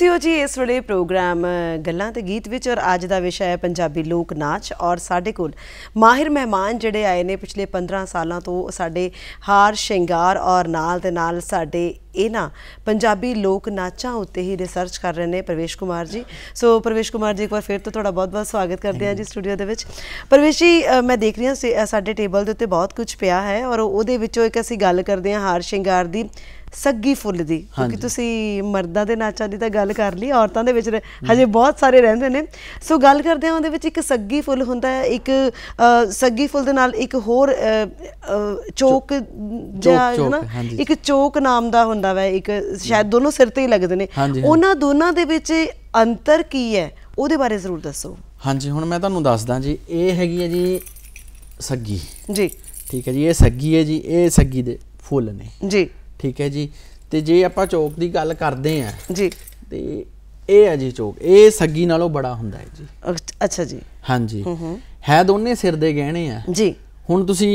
ਤੁਸੀਂ ਹੋ ਜੀ ਇਸ ਵੇਲੇ ਪ੍ਰੋਗਰਾਮ ਗੱਲਾਂ ਤੇ ਗੀਤ ਵਿੱਚ ਔਰ ਅੱਜ ਦਾ ਵਿਸ਼ਾ ਹੈ ਪੰਜਾਬੀ ਲੋਕ ਨਾਚ ਔਰ ਸਾਡੇ ਕੋਲ ਮਾਹਿਰ ਮਹਿਮਾਨ ਜਿਹੜੇ ਆਏ ਨੇ ਪਿਛਲੇ 15 ਸਾਲਾਂ ਤੋਂ ਸਾਡੇ ਹਾਰ ਸ਼ਿੰਗਾਰ ਔਰ ਨਾਲ ਦੇ ਨਾਲ ਸਾਡੇ ਇਹਨਾਂ ਪੰਜਾਬੀ ਲੋਕ ਨਾਚਾਂ ਉੱਤੇ ਹੀ ਰਿਸਰਚ ਕਰ ਰਹੇ ਨੇ ਪ੍ਰਵੇਸ਼ ਕੁਮਾਰ ਜੀ ਸੋ ਪ੍ਰਵੇਸ਼ ਕੁਮਾਰ ਜੀ ਇੱਕ ਵਾਰ ਫਿਰ ਤੋਂ ਤੁਹਾਡਾ ਬਹੁਤ-ਬਹੁਤ ਸਵਾਗਤ ਕਰਦੇ ਹਾਂ ਜੀ ਸਟੂਡੀਓ ਦੇ ਵਿੱਚ ਪ੍ਰਵੇਸ਼ ਜੀ ਮੈਂ ਦੇਖ ਰਹੀ ਹਾਂ ਸਾਡੇ ਟੇਬਲ ਦੇ ਉੱਤੇ ਬਹੁਤ ਕੁਝ ਪਿਆ ਹੈ ਔਰ ਉਹਦੇ ਵਿੱਚੋਂ ਇੱਕ ਅਸੀਂ ਗੱਲ ਕਰਦੇ ਹਾਂ ਹਾਰ ਸ਼ਿੰਗਾਰ ਦੀ ਸੱਗੀ ਫੁੱਲ ਦੀ ਕਿਉਂਕਿ ਤੁਸੀਂ ਮਰਦਾਂ ਦੇ ਨਾਚਾਂ ਦੀ ਤਾਂ ਗੱਲ ਕਰ ਲਈ ਔਰਤਾਂ ਦੇ ਵਿੱਚ ਹਜੇ ਬਹੁਤ ਸਾਰੇ ਰਹਿੰਦੇ ਨੇ ਸੋ ਗੱਲ ਕਰਦੇ ਹਾਂ ਉਹਦੇ ਵਿੱਚ ਇੱਕ ਸੱਗੀ ਫੁੱਲ ਹੁੰਦਾ ਹੈ ਇੱਕ ਸੱਗੀ ਫੁੱਲ ਦੇ ਨਾਲ ਇੱਕ ਹੋਰ ਚੋਕ ਜਾਂ ਨਾ ਇੱਕ ਚੋਕ ਨਾਮ ਦਾ ਹੁੰਦਾ ਵੈ ਇੱਕ ਸ਼ਾਇਦ ਦੋਨੋਂ ਸਿਰ ਤੇ ਹੀ ਲੱਗਦੇ ਨੇ ਉਹਨਾਂ ਦੋਨਾਂ ਦੇ ਵਿੱਚ ਅੰਤਰ ਕੀ ਹੈ ਉਹਦੇ ਬਾਰੇ ਜ਼ਰੂਰ ਦੱਸੋ ਹਾਂਜੀ ਹੁਣ ਮੈਂ ਤੁਹਾਨੂੰ ਦੱਸਦਾ ਜੀ ਇਹ ਹੈਗੀ ਹੈ ਜੀ ਸੱਗੀ ਜੀ ਠੀਕ ਹੈ ਜੀ ਇਹ ਸੱਗੀ ਹੈ ਜੀ ਇਹ ਸੱਗੀ ਦੇ ਫੁੱਲ ਨੇ ਜੀ ਠੀਕ ਹੈ ਜੀ ਤੇ ਜੇ ਆਪਾਂ ਚੌਕ ਦੀ ਗੱਲ ਕਰਦੇ ਆ ਜੀ ਤੇ ਇਹ ਹੈ ਜੀ ਚੌਕ ਇਹ ਸੱਗੀ ਨਾਲੋਂ ਬੜਾ ਹੁੰਦਾ ਹੈ ਜੀ ਅੱਛਾ ਜੀ ਹਾਂਜੀ ਹੈ ਦੋਨੇ ਸਿਰ ਦੇ ਗਹਿਣੇ ਆ ਜੀ ਹੁਣ ਤੁਸੀਂ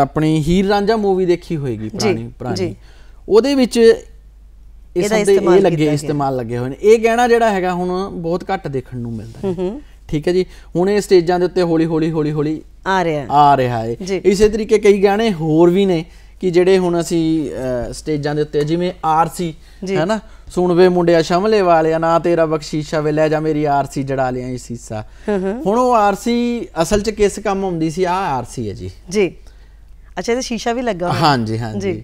ਆਪਣੀ ਹੀਰ ਰਾਂਝਾ ਮੂਵੀ ਦੇਖੀ ਹੋਏਗੀ ਪੁਰਾਣੀ ਪੁਰਾਣੀ ਉਹਦੇ ਵਿੱਚ ਇਸ ਦੇ ਇਹ ਲੱਗੇ ਇਸਤੇਮਾਲ ਲੱਗੇ ਹੋਏ ਨੇ ਇਹ ਗਹਿਣਾ ਜਿਹੜਾ ਹੈਗਾ ਹੁਣ ਬਹੁਤ ਘੱਟ ਦੇਖਣ ਨੂੰ ਮਿਲਦਾ ਹੈ ਠੀਕ ਹੈ ਜੀ ਹੁਣ ਇਹ ਸਟੇਜਾਂ ਦੇ ਉੱਤੇ ਹੌਲੀ ਹੌਲੀ ਹੌਲੀ ਹੌਲੀ ਆ ਰਿਹਾ ਆ ਰਿਹਾ ਹੈ ਇਸੇ ਤਰੀਕੇ ਕਈ ਗਾਣੇ ਹੋਰ ਵੀ ਨੇ ਕਿ ਜਿਹੜੇ ਹੁਣ ਅਸੀਂ ਸਟੇਜਾਂ ਦੇ ਉੱਤੇ ਜਿਵੇਂ ਆਰਸੀ ਹੈ ਨਾ ਸੁਣਵੇ ਮੁੰਡਿਆ ਸ਼ਮਲੇ ਵਾਲਿਆ ਨਾ ਤੇਰਾ ਬਖਸ਼ੀਸ਼ਾ ਵੇ ਲੈ ਜਾ ਮੇਰੀ ਆਰਸੀ ਜੜਾ ਲਿਆ ਇਸ ਸੀਸਾ ਹੁਣ ਉਹ ਆਰਸੀ ਅਸਲ 'ਚ ਕਿਸ ਕੰਮ ਹੁੰਦੀ ਸੀ ਆ ਆਰਸੀ ਹੈ ਜੀ ਜੀ ਅੱਛਾ ਇਹਦੇ ਸ਼ੀਸ਼ਾ ਵੀ ਲੱਗਾ ਹੋਇਆ ਹਾਂਜੀ ਹਾਂਜੀ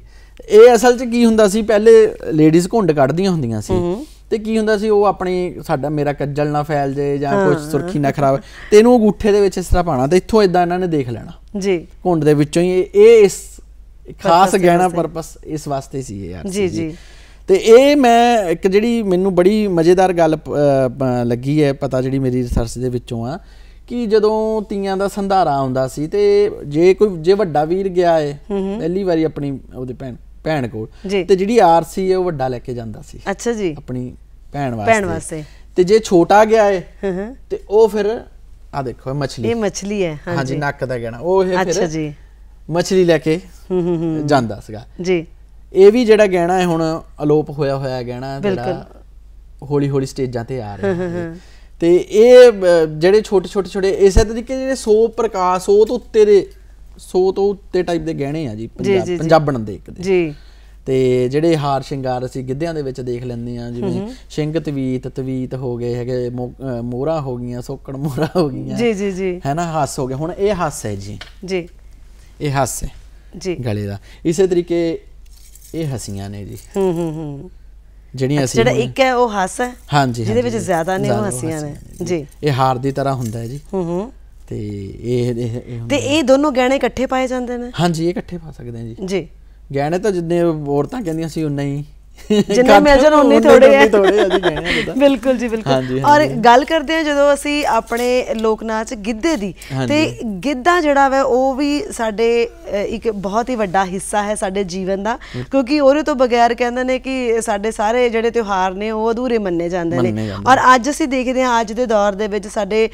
ਇਹ ਅਸਲ 'ਚ ਕੀ ਹੁੰਦਾ ਸੀ ਪਹਿਲੇ ਲੇਡੀਜ਼ ਘੁੰਡ ਕੱਢਦੀਆਂ ਹੁੰਦੀਆਂ ਸੀ ਤੇ ਕੀ ਹੁੰਦਾ ਸੀ ਉਹ ਆਪਣੇ ਸਾਡਾ ਮੇਰਾ ਕੱਜਲ ਨਾ ਫੈਲ ਜੇ ਜਾਂ ਕੁਝ ਸੁਰਖੀ ਨਾ ਖਰਾਬ ਤੇ ਇਹਨੂੰ ਅੰਗੂਠੇ ਦੇ ਵਿੱਚ ਇਸ ਤਰ੍ਹਾਂ ਪਾਣਾ ਤੇ ਇੱਥੋਂ ਇਦਾਂ ਇਹਨਾਂ ਨੇ ਦੇਖ ਲੈਣਾ ਜੀ ਘੁੰਡ ਦੇ ਵਿੱਚੋਂ ਹੀ ਇਹ ਇਸ ਖਾਸ ਗਹਿਣਾ ਪਰਪਸ ਇਸ ਵਾਸਤੇ ਸੀ ਇਹ ਯਾਰ ਜੀ ਜੀ ਤੇ ਇਹ ਮੈਂ ਇੱਕ ਜਿਹੜੀ ਮੈਨੂੰ ਬੜੀ ਮਜ਼ੇਦਾਰ ਗੱਲ ਲੱਗੀ ਹੈ ਪਤਾ ਜਿਹੜੀ ਮੇਰੀ ਰਿਸਰਚ ਦੇ ਵਿੱਚੋਂ ਆ ਕਿ ਜਦੋਂ ਤੀਆਂ ਦਾ ਸੰਧਾਰਾ ਆਉਂਦਾ ਸੀ ਤੇ ਜੇ ਕੋਈ ਜੇ ਵੱਡਾ ਵੀਰ ਗਿਆ ਏ ਪਹਿਲੀ ਵਾਰੀ ਆਪਣੀ ਉਹਦੇ ਭੈਣ ਭੈਣ ਕੋਲ ਤੇ ਜਿਹੜੀ ਆਰਸੀ ਹੈ ਉਹ ਵੱਡਾ ਲੈ ਕੇ ਜਾਂਦਾ ਸੀ ਅੱਛਾ ਜੀ ਆਪਣੀ ਭੈਣ ਵਾਸਤੇ ਭੈਣ ਵਾਸਤੇ ਤੇ ਜੇ ਛੋਟਾ ਗਿਆ ਏ ਤੇ ਉਹ ਫਿਰ ਆ ਦੇਖੋ ਇਹ ਮੱਛਲੀ ਇਹ ਮੱਛਲੀ ਹੈ ਹਾਂਜੀ ਨੱਕ ਦਾ ਗਹਿਣਾ ਉਹ ਇਹ ਫਿਰ ਅੱਛਾ ਜੀ ਮੱਛਲੀ ਲੈ ਕੇ ਜਾਂਦਾ ਸੀਗਾ ਜੀ ਇਹ ਵੀ ਜਿਹੜਾ ਗਹਿਣਾ ਹੈ ਹੁਣ ਅਲੋਪ ਹੋਇਆ ਹੋਇਆ ਗਹਿਣਾ ਜਿਹੜਾ ਹੌਲੀ ਹੌਲੀ ਸਟੇਜਾਂ ਤੇ ਆ ਰਿਹਾ ਹੈ ਤੇ ਇਹ ਜਿਹੜੇ ਛੋਟੇ ਛੋਟੇ ਛੋਟੇ ਇਸੇ ਤਰੀਕੇ ਜਿਹੜੇ 100 ਪ੍ਰਕਾਸ਼ ਉਹ ਤੋਂ ਉੱਤੇ ਦੇ 100 ਤੋਂ ਉੱਤੇ ਟਾਈਪ ਦੇ ਗਹਿਣੇ ਆ ਜੀ ਪੰਜਾਬ ਪੰਜਾਬਣ ਦੇ ਇੱਕ ਦੇ ਜੀ ਤੇ ਜਿਹੜੇ ਹਾਰ ਸ਼ਿੰਗਾਰ ਅਸੀਂ ਗਿੱਧਿਆਂ ਦੇ ਵਿੱਚ ਦੇਖ ਲੈਂਦੇ ਆ ਜਿਵੇਂ ਸ਼ਿੰਗ ਤਵੀਤ ਤਵੀਤ ਹੋ ਗਏ ਹੈਗੇ ਮੋਹਰਾ ਹੋ ਗਈਆਂ ਸੋਕਣ ਮੋਹਰਾ ਹੋ ਗਈਆਂ ਜੀ ਜੀ ਜੀ ਹੈਨਾ ਹੱਸ ਹੋ ਗਿਆ ਹੁਣ ਇਹ ਹੱਸ ਹੈ ਜੀ ਜੀ ਇਹ ਹਾਸੇ ਜੀ ਗਲੇ ਦਾ ਇਸੇ ਤਰੀਕੇ ਇਹ ਹਸੀਆਂ ਨੇ ਜੀ ਹੂੰ ਹੂੰ ਹੂੰ ਜਿਹੜੀਆਂ ਅਸੀਂ ਜਿਹੜਾ ਇੱਕ ਹੈ ਉਹ ਹਾਸ ਹੈ ਹਾਂਜੀ ਜਿਹਦੇ ਵਿੱਚ ਜ਼ਿਆਦਾ ਨੇ ਉਹ ਹਸੀਆਂ ਨੇ ਜੀ ਇਹ ਹਾਰ ਦੀ ਤਰ੍ਹਾਂ ਹੁੰਦਾ ਹੈ ਜੀ ਹੂੰ ਹੂੰ ਤੇ ਇਹ ਤੇ ਇਹ ਦੋਨੋਂ ਗਹਿਣੇ ਇਕੱਠੇ ਪਾਏ ਜਾਂਦੇ ਨੇ ਹਾਂਜੀ ਇਹ ਇਕੱਠੇ ਪਾ ਸਕਦੇ ਆ ਜੀ ਜੀ ਗਹਿਣੇ ਤਾਂ ਜਿੰਨੇ ਔਰਤਾਂ ਕਹਿੰਦੀਆਂ ਸੀ ਉਨਾ ਹੀ ਜਿੰਨੇ ਮੇਜਰ ਉਹਨੇ ਥੋੜੇ ਆ ਥੋੜੇ ਆ ਜੀ ਆ ਬਿਲਕੁਲ ਜੀ ਬਿਲਕੁਲ ਔਰ ਗੱਲ ਕਰਦੇ ਆ ਜਦੋਂ ਅਸੀਂ ਆਪਣੇ ਲੋਕ ਨਾਚ ਗਿੱਧੇ ਦੀ ਤੇ ਗਿੱਧਾ ਜਿਹੜਾ ਵਾ ਉਹ ਵੀ ਸਾਡੇ ਇੱਕ ਬਹੁਤ ਹੀ ਵੱਡਾ ਹਿੱਸਾ ਹੈ ਸਾਡੇ ਜੀਵਨ ਦਾ ਕਿਉਂਕਿ ਉਹਦੇ ਤੋਂ ਬਗੈਰ ਕਹਿੰਦੇ ਨੇ ਕਿ ਸਾਡੇ ਸਾਰੇ ਜਿਹੜੇ ਤਿਉਹਾਰ ਨੇ ਉਹ ਅਧੂਰੇ ਮੰਨੇ ਜਾਂਦੇ ਨੇ ਔਰ ਅੱਜ ਅਸੀਂ ਦੇਖਦੇ ਆ ਅੱਜ ਦੇ ਦੌਰ ਦੇ ਵਿੱਚ ਸਾਡੇ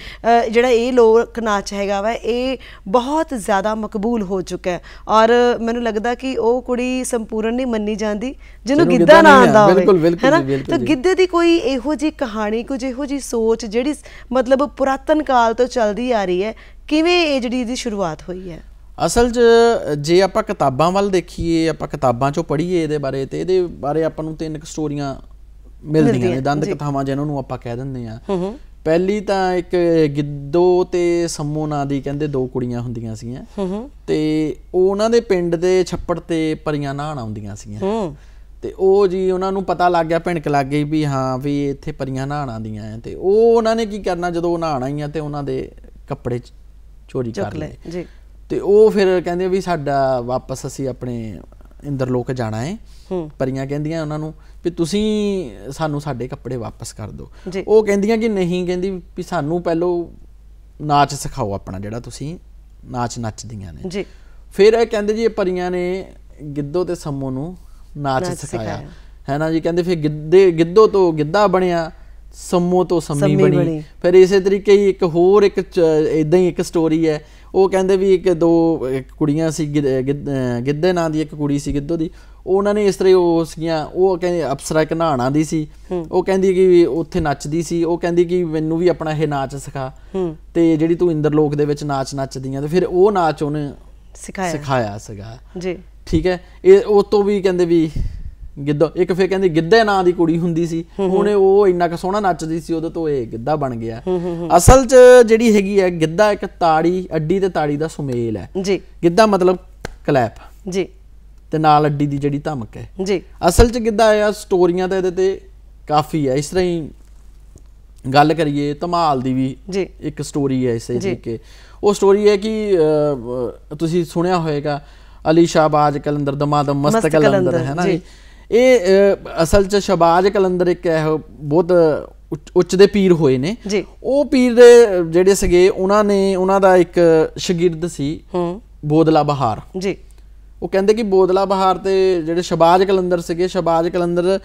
ਜਿਹੜਾ ਇਹ ਲੋਕ ਨਾਚ ਹੈਗਾ ਵਾ ਇਹ ਬਹੁਤ ਜ਼ਿਆਦਾ ਮਕਬੂਲ ਹੋ ਚੁੱਕਾ ਹੈ ਔਰ ਮੈਨੂੰ ਲੱਗਦਾ ਕਿ ਉਹ ਕੁੜੀ ਸੰਪੂਰਨ ਨਹੀਂ ਮੰਨੀ ਜਾਂਦੀ ਜਿਹਨੂੰ ਗਿੱਧਾ ਗਿੱਧਾ ਨਾ ਆਂਦਾ ਹੋਵੇ ਬਿਲਕੁਲ ਬਿਲਕੁਲ ਤਾਂ ਗਿੱਧੇ ਦੀ ਕੋਈ ਇਹੋ ਜੀ ਕਹਾਣੀ ਕੁਝ ਇਹੋ ਜੀ ਸੋਚ ਜਿਹੜੀ ਮਤਲਬ ਪੁਰਾਤਨ ਕਾਲ ਤੋਂ ਚੱਲਦੀ ਆ ਰਹੀ ਹੈ ਕਿਵੇਂ ਇਹ ਜਿਹੜੀ ਦੀ ਸ਼ੁਰੂਆਤ ਹੋਈ ਹੈ ਅਸਲ 'ਚ ਜੇ ਆਪਾਂ ਕਿਤਾਬਾਂ ਵੱਲ ਦੇਖੀਏ ਆਪਾਂ ਕਿਤਾਬਾਂ 'ਚੋਂ ਪੜ੍ਹੀਏ ਇਹਦੇ ਬਾਰੇ ਤੇ ਇਹਦੇ ਬਾਰੇ ਆਪਾਂ ਨੂੰ ਤਿੰਨ ਸਟੋਰੀਆਂ ਮਿਲਦੀਆਂ ਨੇ ਦੰਦ ਕਥਾਵਾਂ ਜਿਹਨਾਂ ਨੂੰ ਆਪਾਂ ਕਹਿ ਦਿੰਦੇ ਆ ਪਹਿਲੀ ਤਾਂ ਇੱਕ ਗਿੱਦੋ ਤੇ ਸੰਮੋ ਨਾਂ ਦੀ ਕਹਿੰਦੇ ਦੋ ਕੁੜੀਆਂ ਹੁੰਦੀਆਂ ਸੀਗੀਆਂ ਤੇ ਉਹ ਉਹਨਾਂ ਦੇ ਪਿੰਡ ਦੇ ਛੱਪੜ ਤੇ ਪਰੀਆਂ ਨਹਾਣ ਆਉਂਦੀਆਂ ਸੀਗੀਆਂ ਤੇ ਉਹ ਜੀ ਉਹਨਾਂ ਨੂੰ ਪਤਾ ਲੱਗ ਗਿਆ ਭਿਣਕ ਲੱਗ ਗਈ ਵੀ ਹਾਂ ਵੀ ਇੱਥੇ ਪਰੀਆਂ ਨਹਾਣ ਆਂਦੀਆਂ ਆ ਤੇ ਉਹ ਉਹਨਾਂ ਨੇ ਕੀ ਕਰਨਾ ਜਦੋਂ ਨਹਾਣ ਆਈਆਂ ਤੇ ਉਹਨਾਂ ਦੇ ਕੱਪੜੇ ਚੋਰੀ ਕਰ ਲਏ ਜੀ ਤੇ ਉਹ ਫਿਰ ਕਹਿੰਦੇ ਵੀ ਸਾਡਾ ਵਾਪਸ ਅਸੀਂ ਆਪਣੇ ਇੰਦਰ ਲੋਕ ਜਾਣਾ ਹੈ ਪਰੀਆਂ ਕਹਿੰਦੀਆਂ ਉਹਨਾਂ ਨੂੰ ਵੀ ਤੁਸੀਂ ਸਾਨੂੰ ਸਾਡੇ ਕੱਪੜੇ ਵਾਪਸ ਕਰ ਦਿਓ ਉਹ ਕਹਿੰਦੀਆਂ ਕਿ ਨਹੀਂ ਕਹਿੰਦੀ ਵੀ ਸਾਨੂੰ ਪਹਿਲੋ ਨਾਚ ਸਿਖਾਓ ਆਪਣਾ ਜਿਹੜਾ ਤੁਸੀਂ ਨਾਚ ਨੱਚਦੀਆਂ ਨੇ ਜੀ ਫਿਰ ਇਹ ਕਹਿੰਦੇ ਜੀ ਇਹ ਪਰੀਆਂ ਨੇ ਗਿੱਧੋ ਤੇ ਸੰਮੋ ਨੂੰ ਨਾਚ ਸਿਖਾਇਆ ਹੈ ਨਾ ਜੀ ਕਹਿੰਦੇ ਫਿਰ ਗਿੱਧੇ ਗਿੱਧੋ ਤੋਂ ਗਿੱਧਾ ਬਣਿਆ ਸੰਮੋ ਤੋਂ ਸੰਮੀ ਬਣੀ ਫਿਰ ਇਸੇ ਤਰੀਕੇ ਹੀ ਇੱਕ ਹੋਰ ਇੱਕ ਇਦਾਂ ਹੀ ਇੱਕ ਸਟੋਰੀ ਹੈ ਉਹ ਕਹਿੰਦੇ ਵੀ ਇੱਕ ਦੋ ਕੁੜੀਆਂ ਸੀ ਗਿੱਧੇ ਨਾਂ ਦੀ ਇੱਕ ਕੁੜੀ ਸੀ ਗਿੱਧੋ ਦੀ ਉਹਨਾਂ ਨੇ ਇਸ ਤਰ੍ਹਾਂ ਉਹ ਸੀਗੀਆਂ ਉਹ ਕਹਿੰਦੇ ਅਪਸਰਾ ਕਨਾਣਾ ਦੀ ਸੀ ਉਹ ਕਹਿੰਦੀ ਕਿ ਉੱਥੇ ਨੱਚਦੀ ਸੀ ਉਹ ਕਹਿੰਦੀ ਕਿ ਮੈਨੂੰ ਵੀ ਆਪਣਾ ਇਹ ਨਾਚ ਸਿਖਾ ਤੇ ਜਿਹੜੀ ਤੂੰ ਇੰਦਰ ਲੋਕ ਦੇ ਵਿੱਚ ਨਾਚ ਨੱਚਦੀਆਂ ਤੇ ਫਿਰ ਉਹ ਨਾਚ ਉਹਨੇ ਸਿਖਾਇਆ ਸਿਖਾਇਆ ਸੀਗਾ ਜੀ ਠੀਕ ਹੈ ਇਹ ਉਹ ਤੋਂ ਵੀ ਕਹਿੰਦੇ ਵੀ ਗਿੱਧਾ ਇੱਕ ਫੇਰ ਕਹਿੰਦੇ ਗਿੱਧੇ ਨਾਂ ਦੀ ਕੁੜੀ ਹੁੰਦੀ ਸੀ ਉਹਨੇ ਉਹ ਇੰਨਾ ਕ ਸੋਹਣਾ ਨੱਚਦੀ ਸੀ ਉਦੋਂ ਤੋਂ ਇਹ ਗਿੱਧਾ ਬਣ ਗਿਆ ਅਸਲ 'ਚ ਜਿਹੜੀ ਹੈਗੀ ਹੈ ਗਿੱਧਾ ਇੱਕ ਤਾੜੀ ਅੱਡੀ ਤੇ ਤਾੜੀ ਦਾ ਸੁਮੇਲ ਹੈ ਜੀ ਗਿੱਧਾ ਮਤਲਬ ਕਲੈਪ ਜੀ ਤੇ ਨਾਲ ਅੱਡੀ ਦੀ ਜਿਹੜੀ ਧਮਕ ਹੈ ਜੀ ਅਸਲ 'ਚ ਗਿੱਧਾ ਆ ਸਟੋਰੀਆਂ ਤਾਂ ਇਹਦੇ ਤੇ ਕਾਫੀ ਹੈ ਇਸ ਤਰ੍ਹਾਂ ਹੀ ਗੱਲ ਕਰੀਏ ਧਮਾਲ ਦੀ ਵੀ ਇੱਕ ਸਟੋਰੀ ਹੈ ਇਸੇ ਤਰੀਕੇ ਉਹ ਸਟੋਰੀ ਹੈ ਕਿ ਤੁਸੀਂ ਸੁਣਿਆ ਹੋਵੇਗਾ ਅਲੀ ਸ਼ਾਬਾਜ ਕਲੰਦਰ ਦਮਾਦਮ ਮਸਤ ਕਲੰਦਰ ਹੈ ਨਾ ਇਹ ਅਸਲ ਚ ਸ਼ਾਬਾਜ ਕਲੰਦਰ ਇੱਕ ਇਹੋ ਬਹੁਤ ਉੱਚ ਦੇ ਪੀਰ ਹੋਏ ਨੇ ਉਹ ਪੀਰ ਦੇ ਜਿਹੜੇ ਸਗੇ ਉਹਨਾਂ ਨੇ ਉਹਨਾਂ ਦਾ ਇੱਕ ਸ਼ਾਗਿਰਦ ਸੀ ਬੋਦਲਾ ਬਹਾਰ ਜੀ ਉਹ ਕਹਿੰਦੇ ਕਿ ਬੋਦਲਾ ਬਹਾਰ ਤੇ ਜਿਹੜੇ ਸ਼ਾਬਾਜ ਕਲੰਦਰ ਸਗੇ ਸ਼ਾਬਾਜ ਕਲੰਦਰ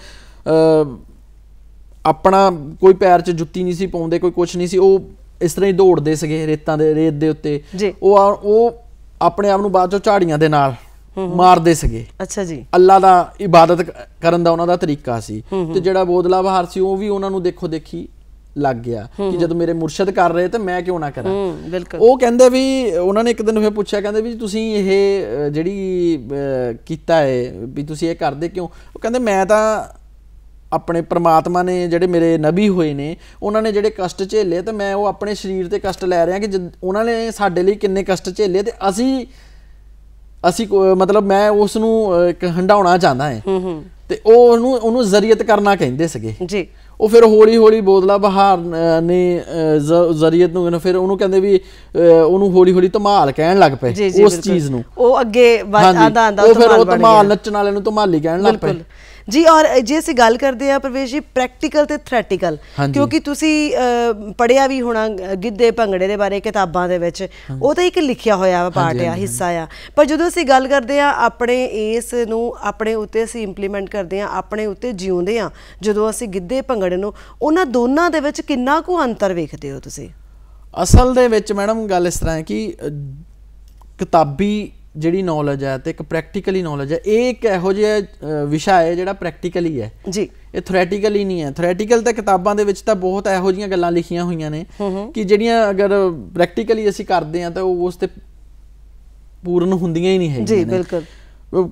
ਆਪਣਾ ਕੋਈ ਪੈਰ 'ਚ ਜੁੱਤੀ ਨਹੀਂ ਸੀ ਪਾਉਂਦੇ ਕੋਈ ਕੁਝ ਨਹੀਂ ਸੀ ਉਹ ਇਸ ਤਰ੍ਹਾਂ ਹੀ ਦੌੜਦੇ ਸਗੇ ਰੇਤਾਂ ਦੇ ਰੇਤ ਦੇ ਉੱਤੇ ਉਹ ਉਹ ਆਪਣੇ ਆਪ ਨੂੰ ਬਾਅਦ ਚੋਂ ਝਾੜੀਆਂ ਦੇ ਨਾਲ ਮਾਰਦੇ ਸੀਗੇ ਅੱਛਾ ਜੀ ਅੱਲਾ ਦਾ ਇਬਾਦਤ ਕਰਨ ਦਾ ਉਹਨਾਂ ਦਾ ਤਰੀਕਾ ਸੀ ਤੇ ਜਿਹੜਾ ਬੋਦਲਾ ਬਹਾਰ ਸੀ ਉਹ ਵੀ ਉਹਨਾਂ ਨੂੰ ਦੇਖੋ ਦੇਖੀ ਲੱਗ ਗਿਆ ਕਿ ਜਦੋਂ ਮੇਰੇ ਮੁਰਸ਼ਿਦ ਕਰ ਰਹੇ ਤੇ ਮੈਂ ਕਿਉਂ ਨਾ ਕਰਾਂ ਉਹ ਕਹਿੰਦੇ ਵੀ ਉਹਨਾਂ ਨੇ ਇੱਕ ਦਿਨ ਫੇਰ ਪੁੱਛਿਆ ਕਹਿੰਦੇ ਵੀ ਤੁਸੀਂ ਇਹ ਜਿਹੜੀ ਕੀਤਾ ਹੈ ਵੀ ਤੁਸੀਂ ਇਹ ਕਰਦੇ ਕਿਉਂ ਉਹ ਕਹਿੰਦੇ ਮੈਂ ਤਾਂ ਆਪਣੇ ਪ੍ਰਮਾਤਮਾ ਨੇ ਜਿਹੜੇ ਮੇਰੇ ਨਬੀ ਹੋਏ ਨੇ ਉਹਨਾਂ ਨੇ ਜਿਹੜੇ ਕਸ਼ਟ ਝੇਲੇ ਤੇ ਮੈਂ ਉਹ ਆਪਣੇ ਸਰੀਰ ਤੇ ਕਸ਼ਟ ਲੈ ਰਿਹਾ ਕਿ ਉਹਨਾਂ ਨੇ ਸਾਡੇ ਲਈ ਕਿੰਨੇ ਕਸ਼ਟ ਝੇਲੇ ਤੇ ਅਸੀਂ ਅਸੀਂ ਮਤਲਬ ਮੈਂ ਉਸ ਨੂੰ ਇੱਕ ਹੰਡਾਉਣਾ ਚਾਹੁੰਦਾ ਹਾਂ ਤੇ ਉਹ ਉਹਨੂੰ ਉਹਨੂੰ ਜ਼ਰੀਅਤ ਕਰਨਾ ਕਹਿੰਦੇ ਸੀਗੇ ਜੀ ਉਹ ਫਿਰ ਹੌਲੀ ਹੌਲੀ ਬੋਦਲਾ ਬਹਾਰ ਨੇ ਜ਼ਰੀਅਤ ਨੂੰ ਫਿਰ ਉਹਨੂੰ ਕਹਿੰਦੇ ਵੀ ਉਹਨੂੰ ਹੌਲੀ ਹੌਲੀ ਧਮਾਲ ਕਹਿਣ ਲੱਗ ਪਏ ਉਸ ਚੀਜ਼ ਨੂੰ ਉਹ ਅੱਗੇ ਆਂਦਾ ਆਂਦਾ ਉਹ ਫਿਰ ਉਹ ਧਮਾਲ ਨੱਚਣ ਵਾਲੇ ਨੂੰ ਧਮਾਲੀ ਕਹਿਣ ਲੱਗ ਪਏ ਜੀ ਔਰ ਜੇ ਅਸੀਂ ਗੱਲ ਕਰਦੇ ਆ ਪ੍ਰਵੇਸ਼ ਜੀ ਪ੍ਰੈਕਟੀਕਲ ਤੇ ਥਰੈਟੀਕਲ ਕਿਉਂਕਿ ਤੁਸੀਂ ਪੜਿਆ ਵੀ ਹੋਣਾ ਗਿੱਧੇ ਭੰਗੜੇ ਦੇ ਬਾਰੇ ਕਿਤਾਬਾਂ ਦੇ ਵਿੱਚ ਉਹ ਤਾਂ ਇੱਕ ਲਿਖਿਆ ਹੋਇਆ ਪਾਰਟ ਆ ਹਿੱਸਾ ਆ ਪਰ ਜਦੋਂ ਅਸੀਂ ਗੱਲ ਕਰਦੇ ਆ ਆਪਣੇ ਇਸ ਨੂੰ ਆਪਣੇ ਉੱਤੇ ਅਸੀਂ ਇੰਪਲੀਮੈਂਟ ਕਰਦੇ ਆ ਆਪਣੇ ਉੱਤੇ ਜਿਉਂਦੇ ਆ ਜਦੋਂ ਅਸੀਂ ਗਿੱਧੇ ਭੰਗੜੇ ਨੂੰ ਉਹਨਾਂ ਦੋਨਾਂ ਦੇ ਵਿੱਚ ਕਿੰਨਾ ਕੁ ਅੰਤਰ ਵੇਖਦੇ ਹੋ ਤੁਸੀਂ ਅਸਲ ਦੇ ਵਿੱਚ ਮੈਡਮ ਗੱਲ ਇਸ ਤਰ੍ਹਾਂ ਹੈ ਕਿ ਕਿਤਾਬੀ ਜਿਹੜੀ ਨੌਲੇਜ ਹੈ ਤੇ ਇੱਕ ਪ੍ਰੈਕਟੀਕਲੀ ਨੌਲੇਜ ਹੈ ਇਹ ਇੱਕ ਇਹੋ ਜਿਹਾ ਵਿਸ਼ਾ ਹੈ ਜਿਹੜਾ ਪ੍ਰੈਕਟੀਕਲੀ ਹੈ ਜੀ ਇਹ ਥਿਓਰੈਟੀਕਲੀ ਨਹੀਂ ਹੈ ਥਿਓਰੈਟੀਕਲ ਤਾਂ ਕਿਤਾਬਾਂ ਦੇ ਵਿੱਚ ਤਾਂ ਬਹੁਤ ਇਹੋ ਜਿਹੀਆਂ ਗੱਲਾਂ ਲਿਖੀਆਂ ਹੋਈਆਂ ਨੇ ਕਿ ਜਿਹੜੀਆਂ ਅਗਰ ਪ੍ਰੈਕਟੀਕਲੀ ਅਸੀਂ ਕਰਦੇ ਆ ਤਾਂ ਉਹ ਉਸ ਤੇ ਪੂਰਨ ਹੁੰਦੀਆਂ ਹੀ ਨਹੀਂ ਹੈ ਜੀ ਬਿਲਕੁਲ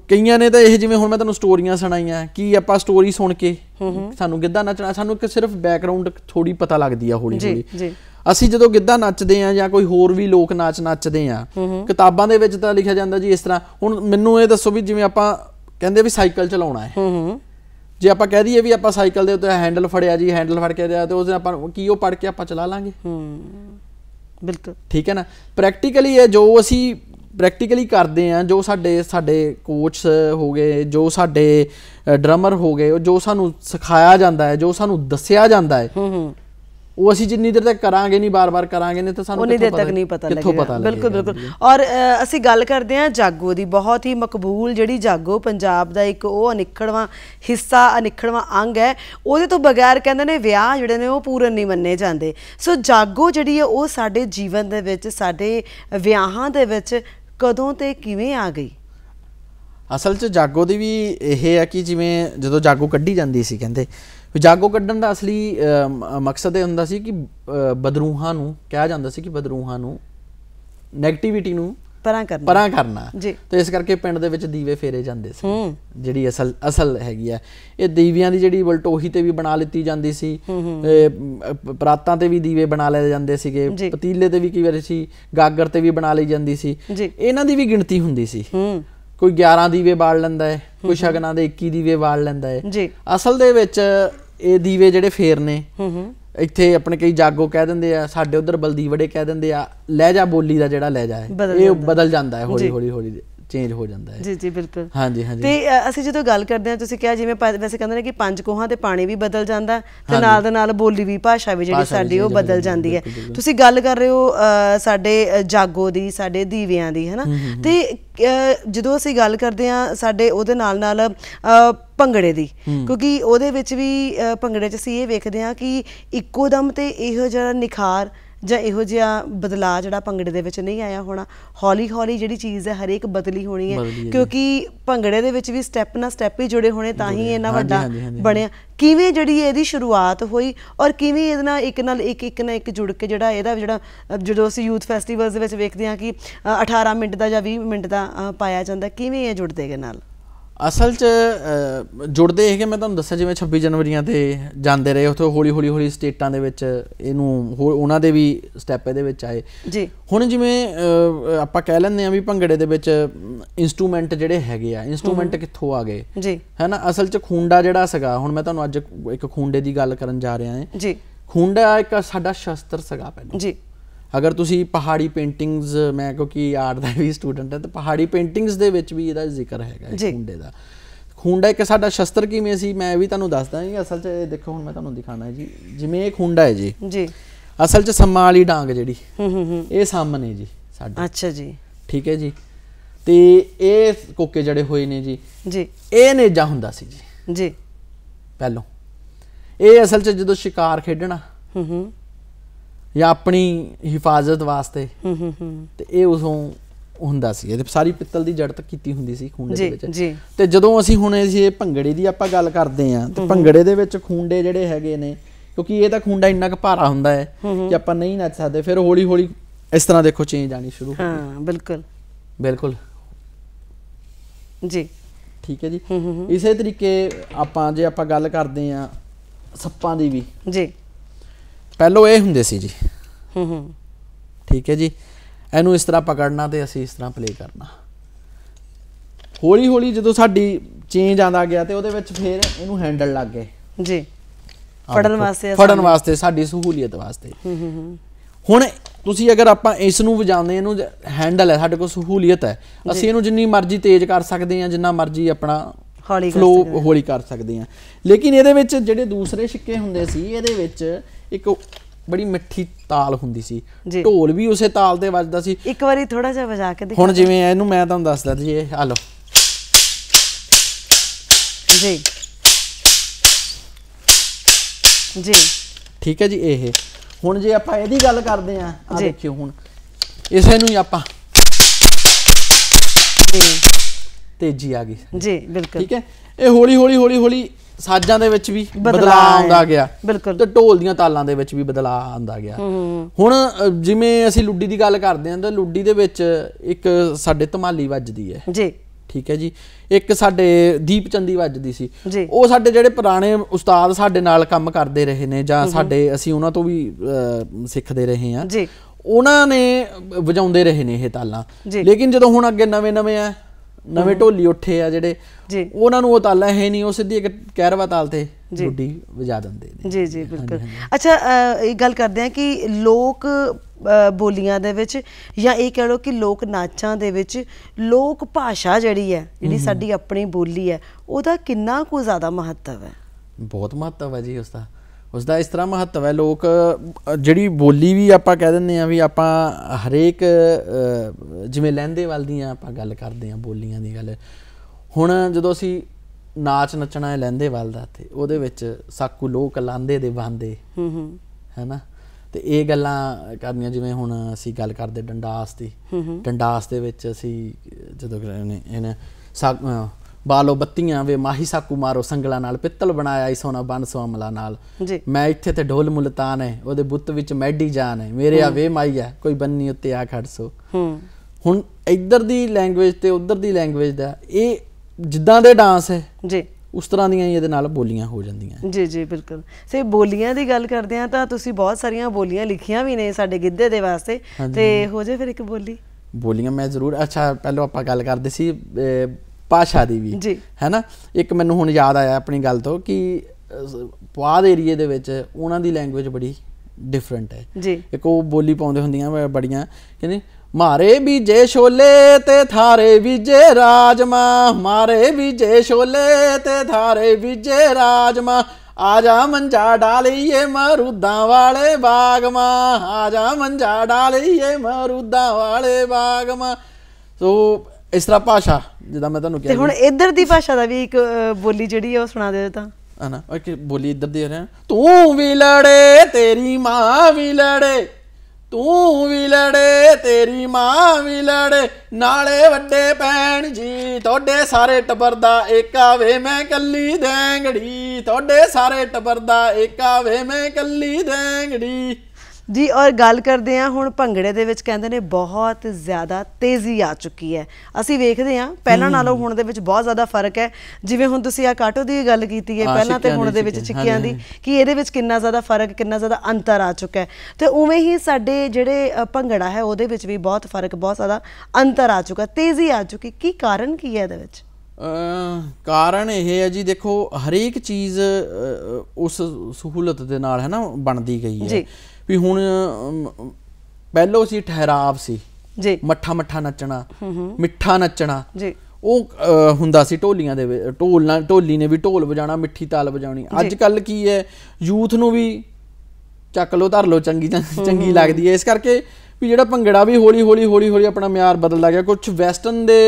ਕਈਆਂ ਨੇ ਤਾਂ ਇਹ ਜਿਵੇਂ ਹੁਣ ਮੈਂ ਤੁਹਾਨੂੰ ਸਟੋਰੀਆਂ ਸੁਣਾਈਆਂ ਕਿ ਆਪਾਂ ਸਟੋਰੀ ਸੁਣ ਕੇ ਸਾਨੂੰ ਗਿੱਧਾ ਨੱਚਣਾ ਸਾਨੂੰ ਕਿ ਸਿਰਫ ਬੈਕਗ੍ਰਾਉਂਡ ਥੋੜੀ ਪਤਾ ਲੱਗਦੀ ਆ ਹੌਲੀ ਹੌਲੀ ਅਸੀਂ ਜਦੋਂ ਗਿੱਧਾ ਨੱਚਦੇ ਆ ਜਾਂ ਕੋਈ ਹੋਰ ਵੀ ਲੋਕ ਨਾਚ ਨੱਚਦੇ ਆ ਕਿਤਾਬਾਂ ਦੇ ਵਿੱਚ ਤਾਂ ਲਿਖਿਆ ਜਾਂਦਾ ਜੀ ਇਸ ਤਰ੍ਹਾਂ ਹੁਣ ਮੈਨੂੰ ਇਹ ਦੱਸੋ ਵੀ ਜਿਵੇਂ ਆਪਾਂ ਕਹਿੰਦੇ ਵੀ ਸਾਈਕਲ ਚਲਾਉਣਾ ਹੈ ਜੇ ਆਪਾਂ ਕਹਿ ਦਈਏ ਵੀ ਆਪਾਂ ਸਾਈਕਲ ਦੇ ਉੱਤੇ ਹੈਂਡਲ ਫੜਿਆ ਜੀ ਹੈਂਡਲ ਫੜ ਕੇ ਦਿਆ ਤੇ ਉਸ ਦਿਨ ਆਪਾਂ ਕੀ ਉਹ ਪੜ ਕੇ ਆਪਾਂ ਚਲਾ ਲਾਂਗੇ ਬਿਲਕੁਲ ਠੀਕ ਹੈ ਨਾ ਪ੍ਰੈਕਟੀਕਲੀ ਇਹ ਜੋ ਅਸੀਂ ਪ੍ਰੈਕਟੀਕਲੀ ਕਰਦੇ ਆ ਜੋ ਸਾਡੇ ਸਾਡੇ ਕੋਚ ਹੋ ਗਏ ਜੋ ਸਾਡੇ ਡਰਮਰ ਹੋ ਗਏ ਜੋ ਸਾਨੂੰ ਸਿਖਾਇਆ ਜਾਂਦਾ ਹੈ ਜੋ ਸਾਨੂੰ ਦੱਸਿਆ ਜਾਂਦਾ ਹੈ ਹੂੰ ਹੂੰ ਉਹ ਅਸੀਂ ਜਿੰਨੀ ਦੇਰ ਤੱਕ ਕਰਾਂਗੇ ਨਹੀਂ ਬਾਰ-ਬਾਰ ਕਰਾਂਗੇ ਨਹੀਂ ਤਾਂ ਸਾਨੂੰ ਕਿੱਥੋਂ ਦੇਰ ਤੱਕ ਨਹੀਂ ਪਤਾ ਲੱਗੇਗਾ ਬਿਲਕੁਲ ਬਿਲਕੁਲ ਔਰ ਅਸੀਂ ਗੱਲ ਕਰਦੇ ਆ ਜਾਗੋ ਦੀ ਬਹੁਤ ਹੀ ਮਕਬੂਲ ਜਿਹੜੀ ਜਾਗੋ ਪੰਜਾਬ ਦਾ ਇੱਕ ਉਹ ਅਨਿਖੜਵਾ ਹਿੱਸਾ ਅਨਿਖੜਵਾ ਅੰਗ ਹੈ ਉਹਦੇ ਤੋਂ ਬਗੈਰ ਕਹਿੰਦੇ ਨੇ ਵਿਆਹ ਜਿਹੜੇ ਨੇ ਉਹ ਪੂਰਨ ਨਹੀਂ ਮੰਨੇ ਜਾਂਦੇ ਸੋ ਜਾਗੋ ਜਿਹੜੀ ਹੈ ਉਹ ਸਾਡੇ ਜੀਵਨ ਦੇ ਵਿੱਚ ਸਾਡੇ ਵਿਆਹਾਂ ਦੇ ਵਿੱਚ ਕਦੋਂ ਤੇ ਕਿਵੇਂ ਆ ਗਈ ਅਸਲ 'ਚ ਜਾਗੋ ਦੀ ਵੀ ਇਹ ਹੈ ਕਿ ਜਿਵੇਂ ਜਦੋਂ ਜਾਗੋ ਕੱਢੀ ਜਾਂਦੀ ਸੀ ਕਹਿੰਦੇ ਜਾਗੋ ਕੱਢਣ ਦਾ ਅਸਲੀ ਮਕਸਦ ਇਹ ਹੁੰਦਾ ਸੀ ਕਿ ਬਦਰੂਹਾਂ ਨੂੰ ਕਿਹਾ ਜਾਂਦਾ ਸੀ ਕਿ ਬਦਰੂਹਾਂ ਨੂੰ 네ਗੇਟਿਵਿਟੀ ਨੂੰ ਪਰਾਂ ਕਰਨਾ ਪਰਾਂ ਕਰਨਾ ਤੇ ਇਸ ਕਰਕੇ ਪਿੰਡ ਦੇ ਵਿੱਚ ਦੀਵੇ ਫੇਰੇ ਜਾਂਦੇ ਸੀ ਜਿਹੜੀ ਅਸਲ ਅਸਲ ਹੈਗੀ ਆ ਇਹ ਦੀਵਿਆਂ ਦੀ ਜਿਹੜੀ ਬਲਟੋਹੀ ਤੇ ਵੀ ਬਣਾ ਲਿੱਤੀ ਜਾਂਦੀ ਸੀ ਪਰਾਤਾਂ ਤੇ ਵੀ ਦੀਵੇ ਬਣਾ ਲਏ ਜਾਂਦੇ ਸੀਗੇ ਪਤੀਲੇ ਤੇ ਵੀ ਕਈ ਵਾਰ ਸੀ ਗਾਗਰ ਤੇ ਵੀ ਬਣਾ ਲਈ ਜਾਂਦੀ ਸੀ ਇਹਨਾਂ ਦੀ ਵੀ ਗਿਣਤੀ ਹੁੰਦੀ ਸੀ ਕੋਈ 11 ਦੀਵੇ ਬਾਲ ਲੈਂਦਾ ਹੈ ਕੋਈ ਸ਼ਗਨਾਂ ਦੇ 21 ਦੀਵੇ ਬਾਲ ਲੈਂਦਾ ਹੈ ਅਸਲ ਦੇ ਵਿੱਚ ਇਹ ਦੀਵੇ ਜਿਹੜੇ ਫੇਰ ਨੇ ਇੱਥੇ ਆਪਣੇ ਕਈ ਜਾਗੋ ਕਹਿ ਦਿੰਦੇ ਆ ਸਾਡੇ ਉਧਰ ਬਲਦੀਵੜੇ ਕਹਿ ਦਿੰਦੇ ਆ ਲਹਿਜਾ ਬੋਲੀ ਦਾ ਜਿਹੜਾ ਲਹਿਜਾ ਹੈ ਇਹ ਬਦਲ ਜਾਂਦਾ ਹੈ ਹੌਲੀ ਹੌਲੀ ਹੌਲੀ ਚੇਂਜ ਹੋ ਜਾਂਦਾ ਹੈ ਜੀ ਜੀ ਬਿਲਕੁਲ ਹਾਂਜੀ ਹਾਂਜੀ ਤੇ ਅਸੀਂ ਜਦੋਂ ਗੱਲ ਕਰਦੇ ਹਾਂ ਤੁਸੀਂ ਕਿਹਾ ਜਿਵੇਂ ਵੈਸੇ ਕਹਿੰਦੇ ਨੇ ਕਿ ਪੰਜ ਕੋਹਾਂ ਤੇ ਪਾਣੀ ਵੀ ਬਦਲ ਜਾਂਦਾ ਤੇ ਨਾਲ ਦੇ ਨਾਲ ਬੋਲੀ ਵੀ ਭਾਸ਼ਾ ਵੀ ਜਿਹੜੀ ਸਾਡੀ ਉਹ ਬਦਲ ਜਾਂਦੀ ਹੈ ਤੁਸੀਂ ਗੱਲ ਕਰ ਰਹੇ ਹੋ ਸਾਡੇ ਜਾਗੋ ਦੀ ਸਾਡੇ ਦੀਵਿਆਂ ਦੀ ਹੈਨਾ ਤੇ ਜਦੋਂ ਅਸੀਂ ਗੱਲ ਕਰਦੇ ਹਾਂ ਸਾਡੇ ਉਹਦੇ ਨਾਲ ਨਾਲ ਭੰਗੜੇ ਦੀ ਕਿਉਂਕਿ ਉਹਦੇ ਵਿੱਚ ਵੀ ਭੰਗੜੇ 'ਚ ਅਸੀਂ ਇਹ ਵੇਖਦੇ ਹਾਂ ਕਿ ਇੱਕੋ ਦਮ ਤੇ ਇਹੋ ਜਿਹੜਾ ਨਿਖਾਰ ਜਾਂ ਇਹੋ ਜਿਹਾ ਬਦਲਾਅ ਜਿਹੜਾ ਭੰਗੜੇ ਦੇ ਵਿੱਚ ਨਹੀਂ ਆਇਆ ਹੋਣਾ ਹੌਲੀ ਹੌਲੀ ਜਿਹੜੀ ਚੀਜ਼ ਹੈ ਹਰੇਕ ਬਦਲੀ ਹੋਣੀ ਹੈ ਕਿਉਂਕਿ ਭੰਗੜੇ ਦੇ ਵਿੱਚ ਵੀ ਸਟੈਪ ਨਾਲ ਸਟੈਪ ਹੀ ਜੁੜੇ ਹੋਣੇ ਤਾਂ ਹੀ ਇਹਨਾਂ ਵੱਡਾ ਬਣਿਆ ਕਿਵੇਂ ਜਿਹੜੀ ਇਹਦੀ ਸ਼ੁਰੂਆਤ ਹੋਈ ਔਰ ਕਿਵੇਂ ਇਹਦੇ ਨਾਲ ਇੱਕ ਨਾਲ ਇੱਕ ਇੱਕ ਨਾਲ ਇੱਕ ਜੁੜ ਕੇ ਜਿਹੜਾ ਇਹਦਾ ਜਿਹੜਾ ਜਦੋਂ ਅਸੀਂ ਯੂਥ ਫੈਸਟੀਵਲਸ ਦੇ ਵਿੱਚ ਵੇਖਦੇ ਹਾਂ ਕਿ 18 ਮਿੰਟ ਦਾ ਜਾਂ 20 ਮਿੰਟ ਦਾ ਪਾਇਆ ਜਾਂਦਾ ਕਿਵੇਂ ਇਹ ਜੁੜਦੇ ਦੇ ਨਾਲ ਅਸਲ 'ਚ ਜੁੜਦੇ ਹੈਗੇ ਮੈਂ ਤੁਹਾਨੂੰ ਦੱਸਿਆ ਜਿਵੇਂ 26 ਜਨਵਰੀਆਂ ਤੇ ਜਾਂਦੇ ਰਹੇ ਉਥੋਂ ਹੌਲੀ ਹੌਲੀ ਹੌਲੀ ਸਟੇਟਾਂ ਦੇ ਵਿੱਚ ਇਹਨੂੰ ਉਹਨਾਂ ਦੇ ਵੀ ਸਟੈਪ ਇਹਦੇ ਵਿੱਚ ਆਏ ਜੀ ਹੁਣ ਜਿਵੇਂ ਆਪਾਂ ਕਹਿ ਲੈਂਦੇ ਆ ਵੀ ਭੰਗੜੇ ਦੇ ਵਿੱਚ ਇਨਸਟਰੂਮੈਂਟ ਜਿਹੜੇ ਹੈਗੇ ਆ ਇਨਸਟਰੂਮੈਂਟ ਕਿੱਥੋਂ ਆ ਗਏ ਜੀ ਹੈਨਾ ਅਸਲ 'ਚ ਖੁੰਡਾ ਜਿਹੜਾ ਸਗਾ ਹੁਣ ਮੈਂ ਤੁਹਾਨੂੰ ਅੱਜ ਇੱਕ ਖੁੰਡੇ ਦੀ ਗੱਲ ਕਰਨ ਜਾ ਰਿਹਾ ਹਾਂ ਜੀ ਖੁੰਡਾ ਇੱਕ ਸਾਡਾ ਸ਼ਸਤਰ ਸਗਾ ਪਹਿਲਾਂ ਜੀ ਅਗਰ ਤੁਸੀਂ ਪਹਾੜੀ ਪੇਂਟਿੰਗਸ ਮੈਂ ਕਿਉਂਕਿ ਆਰਟ ਦਾ ਵੀ ਸਟੂਡੈਂਟ ਹਾਂ ਤਾਂ ਪਹਾੜੀ ਪੇਂਟਿੰਗਸ ਦੇ ਵਿੱਚ ਵੀ ਇਹਦਾ ਜ਼ਿਕਰ ਹੈਗਾ ਖੁੰਡੇ ਦਾ ਖੁੰਡਾ ਇੱਕ ਸਾਡਾ ਸ਼ਸਤਰ ਕਿਵੇਂ ਸੀ ਮੈਂ ਵੀ ਤੁਹਾਨੂੰ ਦੱਸਦਾ ਜੀ ਅਸਲ 'ਚ ਦੇਖੋ ਹੁਣ ਮੈਂ ਤੁਹਾਨੂੰ ਦਿਖਾਣਾ ਜੀ ਜਿਵੇਂ ਇਹ ਖੁੰਡਾ ਹੈ ਜੀ ਜੀ ਅਸਲ 'ਚ ਸੰਮਾ ਵਾਲੀ ਡਾਂਗ ਜਿਹੜੀ ਹੂੰ ਹੂੰ ਇਹ ਸਾਹਮਣੇ ਜੀ ਸਾਡੇ ਅੱਛਾ ਜੀ ਠੀਕ ਹੈ ਜੀ ਤੇ ਇਹ ਕੋਕੇ ਜੜੇ ਹੋਏ ਨੇ ਜੀ ਜੀ ਇਹ ਨੇਜਾ ਹੁੰਦਾ ਸੀ ਜੀ ਜੀ ਪਹਿਲੋਂ ਇਹ ਅਸਲ 'ਚ ਜਦੋਂ ਸ਼ਿਕਾਰ ਖੇਡਣਾ ਹੂੰ ਹੂੰ ਜਾਂ ਆਪਣੀ ਹਿਫਾਜ਼ਤ ਵਾਸਤੇ ਹੂੰ ਹੂੰ ਤੇ ਇਹ ਉਸੋਂ ਹੁੰਦਾ ਸੀ ਇਹਦੇ ਸਾਰੀ ਪਿੱਤਲ ਦੀ ਜੜਤ ਕੀਤੀ ਹੁੰਦੀ ਸੀ ਖੂਨ ਦੇ ਵਿੱਚ ਤੇ ਜਦੋਂ ਅਸੀਂ ਹੁਣ ਇਹ ਭੰਗੜੇ ਦੀ ਆਪਾਂ ਗੱਲ ਕਰਦੇ ਆਂ ਤੇ ਭੰਗੜੇ ਦੇ ਵਿੱਚ ਖੂੰਡੇ ਜਿਹੜੇ ਹੈਗੇ ਨੇ ਕਿਉਂਕਿ ਇਹ ਤਾਂ ਖੂੰਡਾ ਇੰਨਾ ਕੁ ਭਾਰਾ ਹੁੰਦਾ ਹੈ ਕਿ ਆਪਾਂ ਨਹੀਂ ਨੱਚ ਸਕਦੇ ਫਿਰ ਹੌਲੀ ਹੌਲੀ ਇਸ ਤਰ੍ਹਾਂ ਦੇਖੋ ਚੇਂਜ ਆਣੀ ਸ਼ੁਰੂ ਹੋ ਗਈ ਹਾਂ ਬਿਲਕੁਲ ਬਿਲਕੁਲ ਜੀ ਠੀਕ ਹੈ ਜੀ ਇਸੇ ਤਰੀਕੇ ਆਪਾਂ ਜੇ ਆਪਾਂ ਗੱਲ ਕਰਦੇ ਆਂ ਸੱਪਾਂ ਦੀ ਵੀ ਜੀ ਪਹਿਲੋ ਇਹ ਹੁੰਦੇ ਸੀ ਜੀ ਹੂੰ ਹੂੰ ਠੀਕ ਹੈ ਜੀ ਇਹਨੂੰ ਇਸ ਤਰ੍ਹਾਂ ਪਕੜਨਾ ਤੇ ਅਸੀਂ ਇਸ ਤਰ੍ਹਾਂ ਪਲੇ ਕਰਨਾ ਹੌਲੀ ਹੌਲੀ ਜਦੋਂ ਸਾਡੀ ਚੇਂਜ ਆਂਦਾ ਗਿਆ ਤੇ ਉਹਦੇ ਵਿੱਚ ਫੇਰ ਇਹਨੂੰ ਹੈਂਡਲ ਲੱਗ ਗਏ ਜੀ ਫੜਨ ਵਾਸਤੇ ਫੜਨ ਵਾਸਤੇ ਸਾਡੀ ਸਹੂਲੀਅਤ ਵਾਸਤੇ ਹੂੰ ਹੂੰ ਹੁਣ ਤੁਸੀਂ ਅਗਰ ਆਪਾਂ ਇਸ ਨੂੰ ਵਜਾਉਂਦੇ ਇਹਨੂੰ ਹੈਂਡਲ ਹੈ ਸਾਡੇ ਕੋਲ ਸਹੂਲੀਅਤ ਹੈ ਅਸੀਂ ਇਹਨੂੰ ਜਿੰਨੀ ਮਰਜ਼ੀ ਤੇਜ਼ ਕਰ ਸਕਦੇ ਹਾਂ ਜਿੰਨਾ ਮਰਜ਼ੀ ਆਪਣਾ ਹੌਲੀ ਹੌਲੀ ਕਰ ਸਕਦੇ ਹਾਂ ਲੇਕਿਨ ਇਹਦੇ ਵਿੱਚ ਜਿਹੜੇ ਦੂਸਰੇ ਛਿੱਕੇ ਹੁੰਦੇ ਸੀ ਇਹਦੇ ਵਿੱਚ ਇੱਕ ਬੜੀ ਮਿੱਠੀ ਤਾਲ ਹੁੰਦੀ ਸੀ ਢੋਲ ਵੀ ਉਸੇ ਤਾਲ ਤੇ ਵੱਜਦਾ ਸੀ ਇੱਕ ਵਾਰੀ ਥੋੜਾ ਜਿਹਾ ਵਜਾ ਕੇ ਦੇਖੋ ਹੁਣ ਜਿਵੇਂ ਇਹਨੂੰ ਮੈਂ ਤੁਹਾਨੂੰ ਦੱਸਦਾ ਜੀ ਇਹ ਆ ਲਓ ਜੀ ਜੀ ਠੀਕ ਹੈ ਜੀ ਇਹ ਹੁਣ ਜੇ ਆਪਾਂ ਇਹਦੀ ਗੱਲ ਕਰਦੇ ਆ ਆ ਦੇਖਿਓ ਹੁਣ ਇਸੇ ਨੂੰ ਹੀ ਆਪਾਂ ਤੇਜ਼ੀ ਆ ਗਈ ਜੀ ਬਿਲਕੁਲ ਠੀਕ ਹੈ ਇਹ ਹੌਲੀ ਹੌਲੀ ਹੌਲੀ ਹੌਲੀ ਸਾਜ਼ਾਂ ਦੇ ਵਿੱਚ ਵੀ ਬਦਲਾਅ ਆਉਂਦਾ ਗਿਆ ਤੇ ਢੋਲ ਦੀਆਂ ਤਾਲਾਂ ਦੇ ਵਿੱਚ ਵੀ ਬਦਲਾਅ ਆਉਂਦਾ ਗਿਆ ਹੁਣ ਜਿਵੇਂ ਅਸੀਂ ਲੁੱਡੀ ਦੀ ਗੱਲ ਕਰਦੇ ਆਂ ਤਾਂ ਲੁੱਡੀ ਦੇ ਵਿੱਚ ਇੱਕ ਸਾਡੇ ਧਮਾਲੀ ਵੱਜਦੀ ਹੈ ਜੀ ਠੀਕ ਹੈ ਜੀ ਇੱਕ ਸਾਡੇ ਦੀਪ ਚੰਦੀ ਵੱਜਦੀ ਸੀ ਉਹ ਸਾਡੇ ਜਿਹੜੇ ਪੁਰਾਣੇ ਉਸਤਾਦ ਸਾਡੇ ਨਾਲ ਕੰਮ ਕਰਦੇ ਰਹੇ ਨੇ ਜਾਂ ਸਾਡੇ ਅਸੀਂ ਉਹਨਾਂ ਤੋਂ ਵੀ ਸਿੱਖਦੇ ਰਹੇ ਆਂ ਜੀ ਉਹਨਾਂ ਨੇ ਵਜਾਉਂਦੇ ਰਹੇ ਨੇ ਇਹ ਤਾਲਾਂ ਲੇਕਿਨ ਜਦੋਂ ਹੁਣ ਅੱਗੇ ਨਵੇਂ-ਨਵੇਂ ਆ ਨਵੇਂ ਢੋਲੀ ਉੱਠੇ ਆ ਜਿਹੜੇ ਜੀ ਉਹਨਾਂ ਨੂੰ ਉਹ ਤਾਲਾ ਹੈ ਨਹੀਂ ਉਹ ਸਿੱਧੀ ਇੱਕ ਕਹਿਰਵਾ ਤਾਲ ਤੇ ਗੁੱਡੀ ਵਜਾ ਦਿੰਦੇ ਨੇ ਜੀ ਜੀ ਬਿਲਕੁਲ ਅੱਛਾ ਇਹ ਗੱਲ ਕਰਦੇ ਆ ਕਿ ਲੋਕ ਬੋਲੀਆਂ ਦੇ ਵਿੱਚ ਜਾਂ ਇਹ ਕਹਿ ਕਿ ਲੋਕ ਨਾਚਾਂ ਦੇ ਵਿੱਚ ਲੋਕ ਭਾਸ਼ਾ ਜਿਹੜੀ ਹੈ ਜਿਹੜੀ ਸਾਡੀ ਆਪਣੀ ਬੋਲੀ ਹੈ ਉਹਦਾ ਕਿੰਨਾ ਕੁ ਜ਼ਿਆਦਾ ਮਹੱਤਵ ਹੈ ਬਹੁਤ ਮਹੱਤਵ ਹੈ ਜੀ ਉਸ ਦਾ ਉਸ ਦਾ ਇਸ ਤਰ੍ਹਾਂ ਮਹੱਤਵ ਹੈ ਲੋਕ ਜਿਹੜੀ ਬੋਲੀ ਵੀ ਆਪਾਂ ਕਹਿ ਦਿੰਦੇ ਆ ਵੀ ਆਪਾਂ ਹਰੇਕ ਜਿਵੇਂ ਲਹਿੰਦੇ ਵਾਲ ਦੀਆਂ ਆਪਾਂ ਗੱਲ ਕਰਦੇ ਆ ਬੋਲੀਆਂ ਦੀ ਗੱਲ ਹੁਣ ਜਦੋਂ ਅਸੀਂ ਨਾਚ ਨੱਚਣਾ ਹੈ ਲਹਿੰਦੇ ਵਾਲ ਦਾ ਤੇ ਉਹਦੇ ਵਿੱਚ ਸਾਕੂ ਲੋਕ ਲਾਂਦੇ ਦੇ ਬਾਂਦੇ ਹੂੰ ਹੂੰ ਹੈਨਾ ਤੇ ਇਹ ਗੱਲਾਂ ਕਰਨੀਆਂ ਜਿਵੇਂ ਹੁਣ ਅਸੀਂ ਗੱਲ ਕਰਦੇ ਡੰਡਾਸ ਦੀ ਡੰਡਾਸ ਦੇ ਵਿੱਚ ਅਸੀਂ ਜਦੋਂ ਇਹਨੇ ਇਹਨਾਂ ਬਾਲੋ ਬੱਤੀਆਂ ਵੇ ਮਾਹੀ ਸਾਕੂ ਮਾਰੋ ਸੰਗਲਾ ਨਾਲ ਪਿੱਤਲ ਬਣਾਇਆ ਈ ਸੋਨਾ ਬਨ ਸੋ ਨਾਲ ਜੀ ਮੈਂ ਇੱਥੇ ਤੇ ਢੋਲ ਮੁਲਤਾਨ ਹੈ ਉਹਦੇ ਬੁੱਤ ਵਿੱਚ ਮੈਡੀ ਜਾਨ ਹੈ ਮੇਰੇ ਆ ਵੇ ਮਾਈ ਹੈ ਕੋਈ ਬੰਨੀ ਉੱਤੇ ਆ ਖੜ ਸੋ ਹੂੰ ਹੁਣ ਇੱਧਰ ਦੀ ਲੈਂਗੁਏਜ ਤੇ ਉੱਧਰ ਦੀ ਲੈਂਗੁਏਜ ਦਾ ਇਹ ਜਿੱਦਾਂ ਦੇ ਡਾਂਸ ਹੈ ਜੀ ਉਸ ਤਰ੍ਹਾਂ ਦੀਆਂ ਹੀ ਇਹਦੇ ਨਾਲ ਬੋਲੀਆਂ ਹੋ ਜਾਂਦੀਆਂ ਜੀ ਜੀ ਬਿਲਕੁਲ ਸੇ ਬੋਲੀਆਂ ਦੀ ਗੱਲ ਕਰਦੇ ਆ ਤਾਂ ਤੁਸੀਂ ਬਹੁਤ ਸਾਰੀਆਂ ਬੋਲੀਆਂ ਲਿਖੀਆਂ ਵੀ ਨੇ ਸਾਡੇ ਗਿੱਧੇ ਦੇ ਵਾਸਤੇ ਤੇ ਹੋ ਜੇ ਫਿਰ ਇੱਕ ਬੋਲੀ ਬੋਲੀਆਂ ਮੈਂ ਜ਼ਰੂਰ ਅੱਛਾ ਪਹਿਲਾਂ ਆਪਾਂ ਗੱਲ ਕਰਦੇ ਸੀ ਭਾਸ਼ਾ ਦੀ ਵੀ ਜੀ ਹੈਨਾ ਇੱਕ ਮੈਨੂੰ ਹੁਣ ਯਾਦ ਆਇਆ ਆਪਣੀ ਗੱਲ ਤੋਂ ਕਿ ਪੁਆਧ ਏਰੀਏ ਦੇ ਵਿੱਚ ਉਹਨਾਂ ਦੀ ਲੈਂਗੁਏਜ ਬੜੀ ਡਿਫਰੈਂਟ ਹੈ ਜੀ ਇੱਕ ਉਹ ਬੋਲੀ ਪਾਉਂਦੇ ਹੁੰਦੀਆਂ ਬੜੀਆਂ ਕਹਿੰਦੇ ਮਾਰੇ ਵੀ ਜੇ ਛੋਲੇ ਤੇ ਥਾਰੇ ਵੀ ਜੇ ਰਾਜਮਾ ਮਾਰੇ ਵੀ ਜੇ ਛੋਲੇ ਤੇ ਥਾਰੇ ਵੀ ਜੇ ਰਾਜਮਾ ਆ ਜਾ ਮੰਜਾ ਡਾਲੀਏ ਮਰੂਦਾਂ ਵਾਲੇ ਬਾਗ ਮਾ ਆ ਜਾ ਮੰਜਾ ਡਾਲੀਏ ਮਰੂਦਾਂ ਵਾਲੇ ਬਾਗ ਮਾ ਸੋ ਇਸ ਤਰ੍ਹਾਂ ਭਾਸ਼ਾ ਜਿੱਦਾਂ ਮੈਂ ਤੁਹਾਨੂੰ ਕਿਹਾ ਤੇ ਹੁਣ ਇੱਧਰ ਦੀ ਭਾਸ਼ਾ ਦਾ ਵੀ ਇੱਕ ਬੋਲੀ ਜਿਹੜੀ ਉਹ ਸੁਣਾ ਦੇ ਤਾਂ ਹਨਾ ਓਕੇ ਬੋਲੀ ਇੱਧਰ ਦੀ ਰਹੇ ਤੂੰ ਵੀ ਲੜੇ ਤੇਰੀ ਮਾਂ ਵੀ ਲੜੇ ਤੂੰ ਵੀ ਲੜੇ ਤੇਰੀ ਮਾਂ ਵੀ ਲੜੇ ਨਾਲੇ ਵੱਡੇ ਭੈਣ ਜੀ ਤੁਹਾਡੇ ਸਾਰੇ ਟੱਬਰ ਦਾ ਏਕਾ ਵੇ ਮੈਂ ਕੱਲੀ ਦੇਂਗੜੀ ਤੁਹਾਡੇ ਸਾਰੇ ਟੱਬਰ ਦਾ ਏਕਾ ਵੇ ਮੈਂ ਕੱਲੀ ਦੇਂਗੜੀ ਜੀ ਔਰ ਗੱਲ ਕਰਦੇ ਆ ਹੁਣ ਭੰਗੜੇ ਦੇ ਵਿੱਚ ਕਹਿੰਦੇ ਨੇ ਬਹੁਤ ਜ਼ਿਆਦਾ ਤੇਜ਼ੀ ਆ ਚੁੱਕੀ ਹੈ ਅਸੀਂ ਵੇਖਦੇ ਆ ਪਹਿਲਾਂ ਨਾਲੋਂ ਹੁਣ ਦੇ ਵਿੱਚ ਬਹੁਤ ਜ਼ਿਆਦਾ ਫਰਕ ਹੈ ਜਿਵੇਂ ਹੁਣ ਤੁਸੀਂ ਆ ਕਾਟੋ ਦੀ ਗੱਲ ਕੀਤੀ ਹੈ ਪਹਿਲਾਂ ਤੇ ਹੁਣ ਦੇ ਵਿੱਚ ਚਿੱਕਿਆਂ ਦੀ ਕਿ ਇਹਦੇ ਵਿੱਚ ਕਿੰਨਾ ਜ਼ਿਆਦਾ ਫਰਕ ਕਿੰਨਾ ਜ਼ਿਆਦਾ ਅੰਤਰ ਆ ਚੁੱਕਾ ਹੈ ਤੇ ਉਵੇਂ ਹੀ ਸਾਡੇ ਜਿਹੜੇ ਭੰਗੜਾ ਹੈ ਉਹਦੇ ਵਿੱਚ ਵੀ ਬਹੁਤ ਫਰਕ ਬਹੁਤ ਜ਼ਿਆਦਾ ਅੰਤਰ ਆ ਚੁੱਕਾ ਤੇਜ਼ੀ ਆ ਚੁੱਕੀ ਕੀ ਕਾਰਨ ਕੀ ਹੈ ਇਹਦੇ ਵਿੱਚ ਕਾਰਨ ਇਹ ਹੈ ਜੀ ਦੇਖੋ ਹਰੇਕ ਚੀਜ਼ ਉਸ ਸਹੂਲਤ ਦੇ ਨਾਲ ਹੈ ਨਾ ਬਣਦੀ ਗਈ ਹੈ ਜੀ ਵੀ ਹੁਣ ਪਹਿਲੋ ਸੀ ਠਹਿਰਾਵ ਸੀ ਜੀ ਮੱਠਾ ਮੱਠਾ ਨੱਚਣਾ ਮਿੱਠਾ ਨੱਚਣਾ ਜੀ ਉਹ ਹੁੰਦਾ ਸੀ ਢੋਲੀਆਂ ਦੇ ਢੋਲ ਨਾਲ ਢੋਲੀ ਨੇ ਵੀ ਢੋਲ ਵਜਾਣਾ ਮਿੱਠੀ ਤਾਲ ਵਜਾਉਣੀ ਅੱਜ ਕੱਲ ਕੀ ਹੈ ਯੂਥ ਨੂੰ ਵੀ ਚੱਕ ਲੋ ਧਰ ਲੋ ਚੰਗੀ ਚੰਗੀ ਲੱਗਦੀ ਹੈ ਇਸ ਕਰਕੇ ਵੀ ਜਿਹੜਾ ਭੰਗੜਾ ਵੀ ਹੌਲੀ ਹੌਲੀ ਹੌਲੀ ਹੌਲੀ ਆਪਣਾ ਮਿਆਰ ਬਦਲਦਾ ਗਿਆ ਕੁਝ ਵੈਸਟਰਨ ਦੇ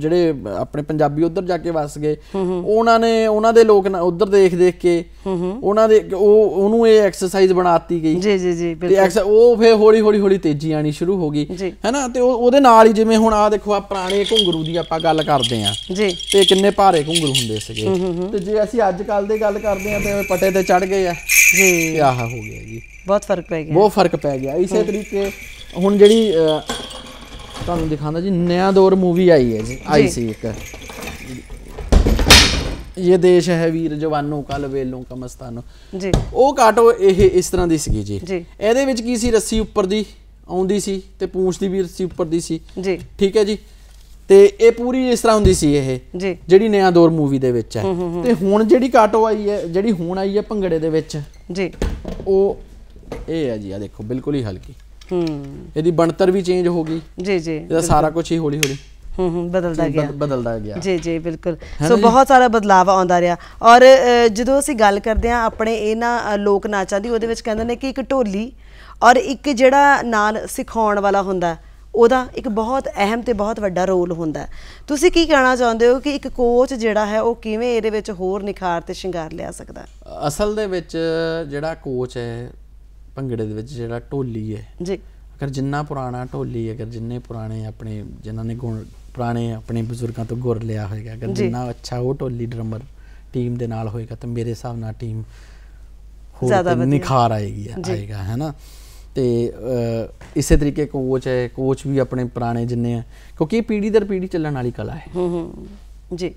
ਜਿਹੜੇ ਆਪਣੇ ਪੰਜਾਬੀ ਉਧਰ ਜਾ ਕੇ ਵਸ ਗਏ ਉਹਨਾਂ ਨੇ ਉਹਨਾਂ ਦੇ ਲੋਕ ਉਧਰ ਦੇਖ ਦੇਖ ਕੇ ਉਹਨਾਂ ਦੇ ਉਹ ਉਹਨੂੰ ਇਹ ਐਕਸਰਸਾਈਜ਼ ਬਣਾਤੀ ਗਈ ਜੀ ਜੀ ਜੀ ਤੇ ਐਕਸ ਉਹ ਫੇ ਹੌਲੀ ਹੌਲੀ ਹੌਲੀ ਤੇਜ਼ੀ ਆਣੀ ਸ਼ੁਰੂ ਹੋ ਗਈ ਹੈਨਾ ਤੇ ਉਹਦੇ ਨਾਲ ਹੀ ਜਿਵੇਂ ਹੁਣ ਆ ਦੇਖੋ ਆ ਪੁਰਾਣੇ ਘੁੰਗਰੂ ਦੀ ਆਪਾਂ ਗੱਲ ਕਰਦੇ ਆ ਜੀ ਤੇ ਕਿੰਨੇ ਭਾਰੇ ਘੁੰਗਰੂ ਹੁੰਦੇ ਸੀਗੇ ਤੇ ਜੇ ਅਸੀਂ ਅੱਜ ਕੱਲ ਦੇ ਗੱਲ ਕਰਦੇ ਆ ਤੇ ਪਟੇ ਤੇ ਚੜ ਗਏ ਆ ਜੀ ਆਹ ਹੋ ਗਿਆ ਜੀ ਬਹੁਤ ਫਰਕ ਪੈ ਗਿਆ ਬਹੁਤ ਫਰਕ ਪੈ ਗਿਆ ਇਸੇ ਤਰੀਕੇ ਹੁਣ ਜਿਹੜੀ ਤੁਹਾਨੂੰ ਦਿਖਾਉਂਦਾ ਜੀ ਨਿਆ ਦੌਰ ਮੂਵੀ ਆਈ ਹੈ ਜੀ ਆਈ ਸੀ ਇੱਕ ਇਹ ਦੇਸ਼ ਹੈ ਵੀਰ ਜਵਾਨੋ ਕਲ ਵੇਲੋਂ ਕਮਸਤਾਨੋਂ ਜੀ ਉਹ ਕਾਟੋ ਇਹ ਇਸ ਤਰ੍ਹਾਂ ਦੀ ਸੀਗੀ ਜੀ ਇਹਦੇ ਵਿੱਚ ਕੀ ਸੀ ਰੱਸੀ ਉੱਪਰ ਦੀ ਆਉਂਦੀ ਸੀ ਤੇ ਪੂੰਛ ਦੀ ਵੀ ਰੱਸੀ ਉੱਪਰ ਦੀ ਸੀ ਜੀ ਠੀਕ ਹੈ ਜੀ ਤੇ ਇਹ ਪੂਰੀ ਇਸ ਤਰ੍ਹਾਂ ਹੁੰਦੀ ਸੀ ਇਹ ਜਿਹੜੀ ਨਿਆ ਦੌਰ ਮੂਵੀ ਦੇ ਵਿੱਚ ਹੈ ਤੇ ਹੁਣ ਜਿਹੜੀ ਕਾਟੋ ਆਈ ਹੈ ਜਿਹੜੀ ਹੁਣ ਆਈ ਹੈ ਭੰਗੜੇ ਦੇ ਵਿੱਚ ਜੀ ਉਹ ਇਹ ਹੈ ਜੀ ਆ ਦੇਖੋ ਬਿਲਕੁਲ ਹੀ ਹਲਕੀ ਹੂੰ ਇਹਦੀ ਬਣਤਰ ਵੀ ਚੇਂਜ ਹੋ ਗਈ ਜੀ ਜੀ ਇਹਦਾ ਸਾਰਾ ਕੁਝ ਹੀ ਹੌਲੀ ਹੌਲੀ ਹੂੰ ਹੂੰ ਬਦਲਦਾ ਗਿਆ ਬਦਲਦਾ ਗਿਆ ਜੀ ਜੀ ਬਿਲਕੁਲ ਸੋ ਬਹੁਤ ਸਾਰਾ ਬਦਲਾਅ ਆਉਂਦਾ ਰਿਹਾ ਔਰ ਜਦੋਂ ਅਸੀਂ ਗੱਲ ਕਰਦੇ ਆ ਆਪਣੇ ਇਹਨਾਂ ਲੋਕ ਨਾਚਾਂ ਦੀ ਉਹਦੇ ਵਿੱਚ ਕਹਿੰਦੇ ਨੇ ਕਿ ਇੱਕ ਢੋਲੀ ਔਰ ਇੱਕ ਜਿਹੜਾ ਨਾਲ ਸਿਖਾਉਣ ਵਾਲਾ ਹੁੰਦਾ ਉਹਦਾ ਇੱਕ ਬਹੁਤ ਅਹਿਮ ਤੇ ਬਹੁਤ ਵੱਡਾ ਰੋਲ ਹੁੰਦਾ ਤੁਸੀਂ ਕੀ ਕਹਿਣਾ ਚਾਹੁੰਦੇ ਹੋ ਕਿ ਇੱਕ ਕੋਚ ਜਿਹੜਾ ਹੈ ਉਹ ਕਿਵੇਂ ਇਹਦੇ ਵਿੱਚ ਹੋਰ ਨਿਖਾਰ ਤੇ ਸ਼ਿੰਗਾਰ ਲਿਆ ਸਕਦਾ ਅਸਲ ਦੇ ਵਿੱਚ ਜਿਹੜਾ ਕੋਚ ਹੈ ਭੰਗੜੇ ਦੇ ਵਿੱਚ ਜਿਹੜਾ ਢੋਲੀ ਹੈ ਜੀ ਅਗਰ ਜਿੰਨਾ ਪੁਰਾਣਾ ਢੋਲੀ ਅਗਰ ਜਿੰਨੇ ਪੁਰਾਣੇ ਆਪਣੇ ਜਿਨ੍ਹਾਂ ਨੇ ਗੁਣ ਪੁਰਾਣੇ ਆਪਣੇ ਬਜ਼ੁਰਗਾਂ ਤੋਂ ਗੁਰ ਲਿਆ ਹੋਏਗਾ ਅਗਰ ਜਿੰਨਾ ਅੱਛਾ ਉਹ ਟੋਲੀ ਡਰਮਰ ਟੀਮ ਦੇ ਨਾਲ ਹੋਏਗਾ ਤਾਂ ਮੇਰੇ ਹਿਸਾਬ ਨਾਲ ਟੀਮ ਹੋਰ ਨਿਖਾਰ ਆਏਗੀ ਆਏਗਾ ਹੈਨਾ ਤੇ ਇਸੇ ਤਰੀਕੇ ਕੋਚ ਹੈ ਕੋਚ ਵੀ ਆਪਣੇ ਪੁਰਾਣੇ ਜਿੰਨੇ ਆ ਕਿਉਂਕਿ ਇਹ ਪੀੜੀ ਦਰ ਪੀੜੀ ਚੱਲਣ ਵਾਲੀ ਕਲਾ ਹੈ ਜੀ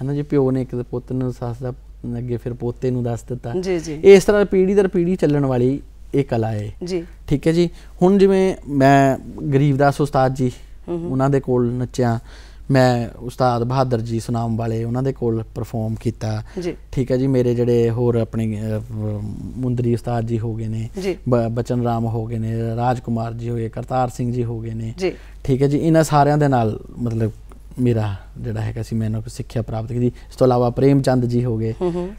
ਹੈਨਾ ਜੇ ਪਿਓ ਨੇ ਇੱਕ ਪੁੱਤ ਨੂੰ ਸੱਸ ਦਾ ਅੱਗੇ ਫਿਰ ਪੋਤੇ ਨੂੰ ਦੱਸ ਦਿੱਤਾ ਜੀ ਜੀ ਇਸ ਤਰ੍ਹਾਂ ਪੀੜੀ ਦਰ ਪੀੜੀ ਚੱਲਣ ਵਾਲੀ ਇਹ ਕਲਾ ਹੈ ਜੀ ਠੀਕ ਹੈ ਜੀ ਹੁਣ ਜਿਵੇਂ ਮੈਂ ਗਰੀਬਦਾਸ ਉਸਤਾਦ ਜੀ ਉਹਨਾਂ ਦੇ ਕੋਲ ਨੱਚਿਆ ਮੈਂ ਉਸਤਾਦ ਬਹਾਦਰ ਜੀ ਸੁਨਾਮ ਵਾਲੇ ਉਹਨਾਂ ਦੇ ਕੋਲ ਪਰਫਾਰਮ ਕੀਤਾ ਠੀਕ ਹੈ ਜੀ ਮੇਰੇ ਜਿਹੜੇ ਹੋਰ ਆਪਣੇ ਮੁੰਦਰੀ ਉਸਤਾਦ ਜੀ ਹੋ ਗਏ ਨੇ ਬਚਨ ਰਾਮ ਹੋ ਗਏ ਨੇ ਰਾਜਕੁਮਾਰ ਜੀ ਹੋਏ ਕਰਤਾਰ ਸਿੰਘ ਜੀ ਹੋ ਗਏ ਨੇ ਠੀਕ ਹੈ ਜੀ ਇਹਨਾਂ ਸਾਰਿਆਂ ਦੇ ਨਾਲ ਮਤਲਬ ਮੇਰਾ ਜਿਹੜਾ ਹੈਗਾ ਸੀ ਮੈਨੂੰ ਸਿੱਖਿਆ ਪ੍ਰਾਪਤ ਕੀਤੀ ਇਸ ਤੋਂ ਇਲਾਵਾ ਪ੍ਰੇਮ ਚੰਦ ਜੀ ਹੋ ਗਏ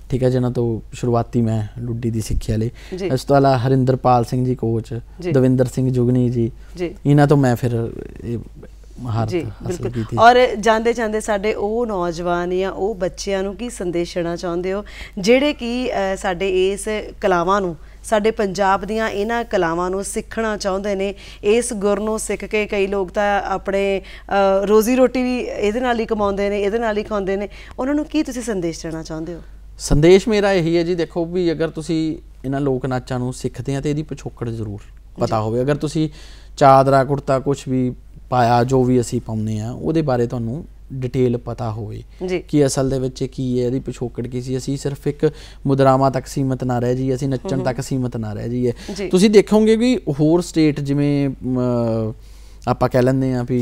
ਠੀਕ ਹੈ ਜਿਨ੍ਹਾਂ ਤੋਂ ਸ਼ੁਰੂਆਤੀ ਮੈਂ ਲੁੱਡੀ ਦੀ ਸਿੱਖਿਆ ਲਈ ਇਸ ਤੋਂ ਇਲਾਵਾ ਹਰਿੰਦਰਪਾਲ ਸਿੰਘ ਜੀ ਕੋਚ ਦਵਿੰਦਰ ਸਿੰਘ ਜੁਗਨੀ ਜੀ ਇਹਨਾਂ ਤੋਂ ਮੈਂ ਫਿਰ ਮਹਾਰਤ ਹਾਸਲ ਕੀਤੀ ਔਰ ਜਾਂਦੇ ਜਾਂਦੇ ਸਾਡੇ ਉਹ ਨੌਜਵਾਨ ਜਾਂ ਉਹ ਬੱਚਿਆਂ ਨੂੰ ਕੀ ਸੰਦੇਸ਼ ਦੇਣਾ ਚਾਹੁੰਦੇ ਹੋ ਜਿਹੜੇ ਕੀ ਸਾਡੇ ਇਸ ਕਲਾਵਾਂ ਨੂੰ ਸਾਡੇ ਪੰਜਾਬ ਦੀਆਂ ਇਹਨਾਂ ਕਲਾਵਾਂ ਨੂੰ ਸਿੱਖਣਾ ਚਾਹੁੰਦੇ ਨੇ ਇਸ ਗੁਰ ਨੂੰ ਸਿੱਖ ਕੇ ਕਈ ਲੋਕ ਤਾਂ ਆਪਣੇ ਰੋਜ਼ੀ ਰੋਟੀ ਵੀ ਇਹਦੇ ਨਾਲ ਹੀ ਕਮਾਉਂਦੇ ਨੇ ਇਹਦੇ ਨਾਲ ਹੀ ਖਾਂਦੇ ਨੇ ਉਹਨਾਂ ਨੂੰ ਕੀ ਤੁਸੀਂ ਸੰਦੇਸ਼ ਦੇਣਾ ਚਾਹੁੰਦੇ ਹੋ ਸੰਦੇਸ਼ ਮੇਰਾ ਇਹੀ ਹੈ ਜੀ ਦੇਖੋ ਵੀ ਅਗਰ ਤੁਸੀਂ ਇਹਨਾਂ ਲੋਕ ਨਾਚਾਂ ਨੂੰ ਸਿੱਖਦੇ ਆ ਤੇ ਇਹਦੀ ਪਛੋਕੜ ਜ਼ਰੂਰ ਪਤਾ ਹੋਵੇ ਅਗਰ ਤੁਸੀਂ ਚਾਦਰਾ ਕੁੜਤਾ ਕੁਝ ਵੀ ਪਾਇਆ ਜੋ ਵੀ ਅਸੀਂ ਪਾਉਂਦੇ ਆ ਉਹਦੇ ਬਾਰੇ ਤੁਹਾਨੂੰ ਡਿਟੇਲ ਪਤਾ ਹੋਵੇ ਕਿ ਅਸਲ ਦੇ ਵਿੱਚ ਕੀ ਹੈ ਇਹਦੀ ਪਿਛੋਕੜ ਕੀ ਸੀ ਅਸੀਂ ਸਿਰਫ ਇੱਕ ਮੁਦਰਾਵਾਂ ਤੱਕ ਸੀਮਤ ਨਾ ਰਹਿ ਜੀ ਅਸੀਂ ਨੱਚਣ ਤੱਕ ਸੀਮਤ ਨਾ ਰਹਿ ਜੀ ਤੁਸੀਂ ਦੇਖੋਗੇ ਵੀ ਹੋਰ ਸਟੇਟ ਜਿਵੇਂ ਆਪਾਂ ਕਹਿ ਲੈਂਦੇ ਆ ਵੀ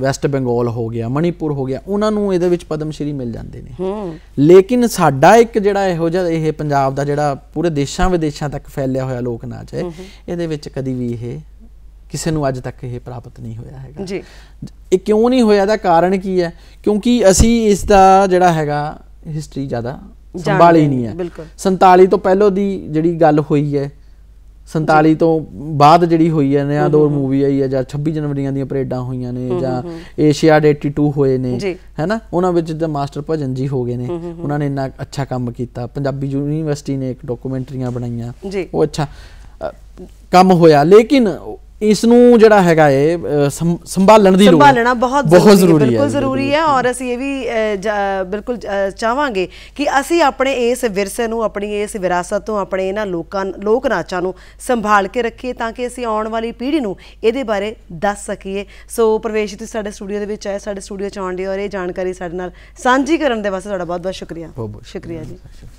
ਵੈਸਟ ਬੰਗਾਲ ਹੋ ਗਿਆ ਮਣੀਪੁਰ ਹੋ ਗਿਆ ਉਹਨਾਂ ਨੂੰ ਇਹਦੇ ਵਿੱਚ ਪਦਮ ਸ਼੍ਰੀ ਮਿਲ ਜਾਂਦੇ ਨੇ ਲੇਕਿਨ ਸਾਡਾ ਇੱਕ ਜਿਹੜਾ ਇਹੋ ਜਿਹਾ ਇਹ ਪੰਜਾਬ ਦਾ ਜਿਹੜਾ ਪੂਰੇ ਦੇਸ਼ਾਂ ਵਿਦੇਸ਼ਾਂ ਤੱਕ ਫੈਲਿਆ ਹੋਇਆ ਲੋਕ ਨਾਚ ਹੈ ਇਹਦੇ ਵਿੱਚ ਕਦੀ ਵੀ ਇਹ ਕਿਸੇ ਨੂੰ ਅੱਜ ਤੱਕ ਇਹ ਪ੍ਰਾਪਤ ਨਹੀਂ ਹੋਇਆ ਹੈਗਾ ਜੀ ਇਹ ਕਿਉਂ ਨਹੀਂ ਹੋਇਆ ਦਾ ਕਾਰਨ ਕੀ ਹੈ ਕਿਉਂਕਿ ਅਸੀਂ ਇਸ ਦਾ ਜਿਹੜਾ ਹੈਗਾ ਹਿਸਟਰੀ ਜ਼ਿਆਦਾ ਸੰਭਾਲੀ ਨਹੀਂ ਹੈ 47 ਤੋਂ ਪਹਿਲੋ ਦੀ ਜਿਹੜੀ ਗੱਲ ਹੋਈ ਹੈ 47 ਤੋਂ ਬਾਅਦ ਜਿਹੜੀ ਹੋਈ ਹੈ ਨਿਆ ਦੌਰ ਮੂਵੀ ਆਈ ਹੈ ਜਾਂ 26 ਜਨਵਰੀਆਂ ਦੀਆਂ ਪਰੇਡਾਂ ਹੋਈਆਂ ਨੇ ਜਾਂ ਏਸ਼ੀਆ 82 ਹੋਏ ਨੇ ਹੈਨਾ ਉਹਨਾਂ ਵਿੱਚ ਜਿੱਦਾਂ ਮਾਸਟਰ ਭਜਨ ਜੀ ਹੋ ਗਏ ਨੇ ਉਹਨਾਂ ਨੇ ਇੰਨਾ ਅੱਛਾ ਕੰਮ ਕੀਤਾ ਪੰਜਾਬੀ ਯੂਨੀਵਰਸਿਟੀ ਨੇ ਇੱਕ ਡਾਕੂਮੈਂਟਰੀਆਂ ਬਣਾਈਆਂ ਉਹ ਅੱਛਾ ਕੰਮ ਹੋਇਆ ਲੇਕਿਨ ਇਸ ਨੂੰ ਜਿਹੜਾ ਹੈਗਾ ਏ ਸੰਭਾਲਣ ਦੀ ਲੋੜ ਸੰਭਾਲਣਾ ਬਹੁਤ ਜ਼ਰੂਰੀ ਹੈ ਬਿਲਕੁਲ ਜ਼ਰੂਰੀ ਹੈ ਔਰ ਅਸੀਂ ਇਹ ਵੀ ਬਿਲਕੁਲ ਚਾਹਾਂਗੇ ਕਿ ਅਸੀਂ ਆਪਣੇ ਇਸ ਵਿਰਸੇ ਨੂੰ ਆਪਣੀ ਇਸ ਵਿਰਾਸਤ ਤੋਂ ਆਪਣੇ ਇਹਨਾਂ ਲੋਕਾਂ ਲੋਕ ਨਾਚਾਂ ਨੂੰ ਸੰਭਾਲ ਕੇ ਰੱਖੀਏ ਤਾਂ ਕਿ ਅਸੀਂ ਆਉਣ ਵਾਲੀ ਪੀੜ੍ਹੀ ਨੂੰ ਇਹਦੇ ਬਾਰੇ ਦੱਸ ਸਕੀਏ ਸੋ ਪ੍ਰਵੇਸ਼ ਜੀ ਸਾਡੇ ਸਟੂਡੀਓ ਦੇ ਵਿੱਚ ਆਏ ਸਾਡੇ ਸਟੂਡੀਓ ਚ ਆਉਣ ਦੇ ਔਰ ਇਹ ਜਾਣਕਾਰੀ ਸਾਡੇ ਨਾਲ ਸਾਂਝੀ ਕਰਨ ਦੇ ਵਾਸਤੇ ਤੁਹਾਡਾ ਬਹੁਤ ਬਹੁਤ ਸ਼ੁਕਰੀਆ ਬਹੁਤ ਬਹੁਤ ਸ਼ੁਕਰੀਆ ਜੀ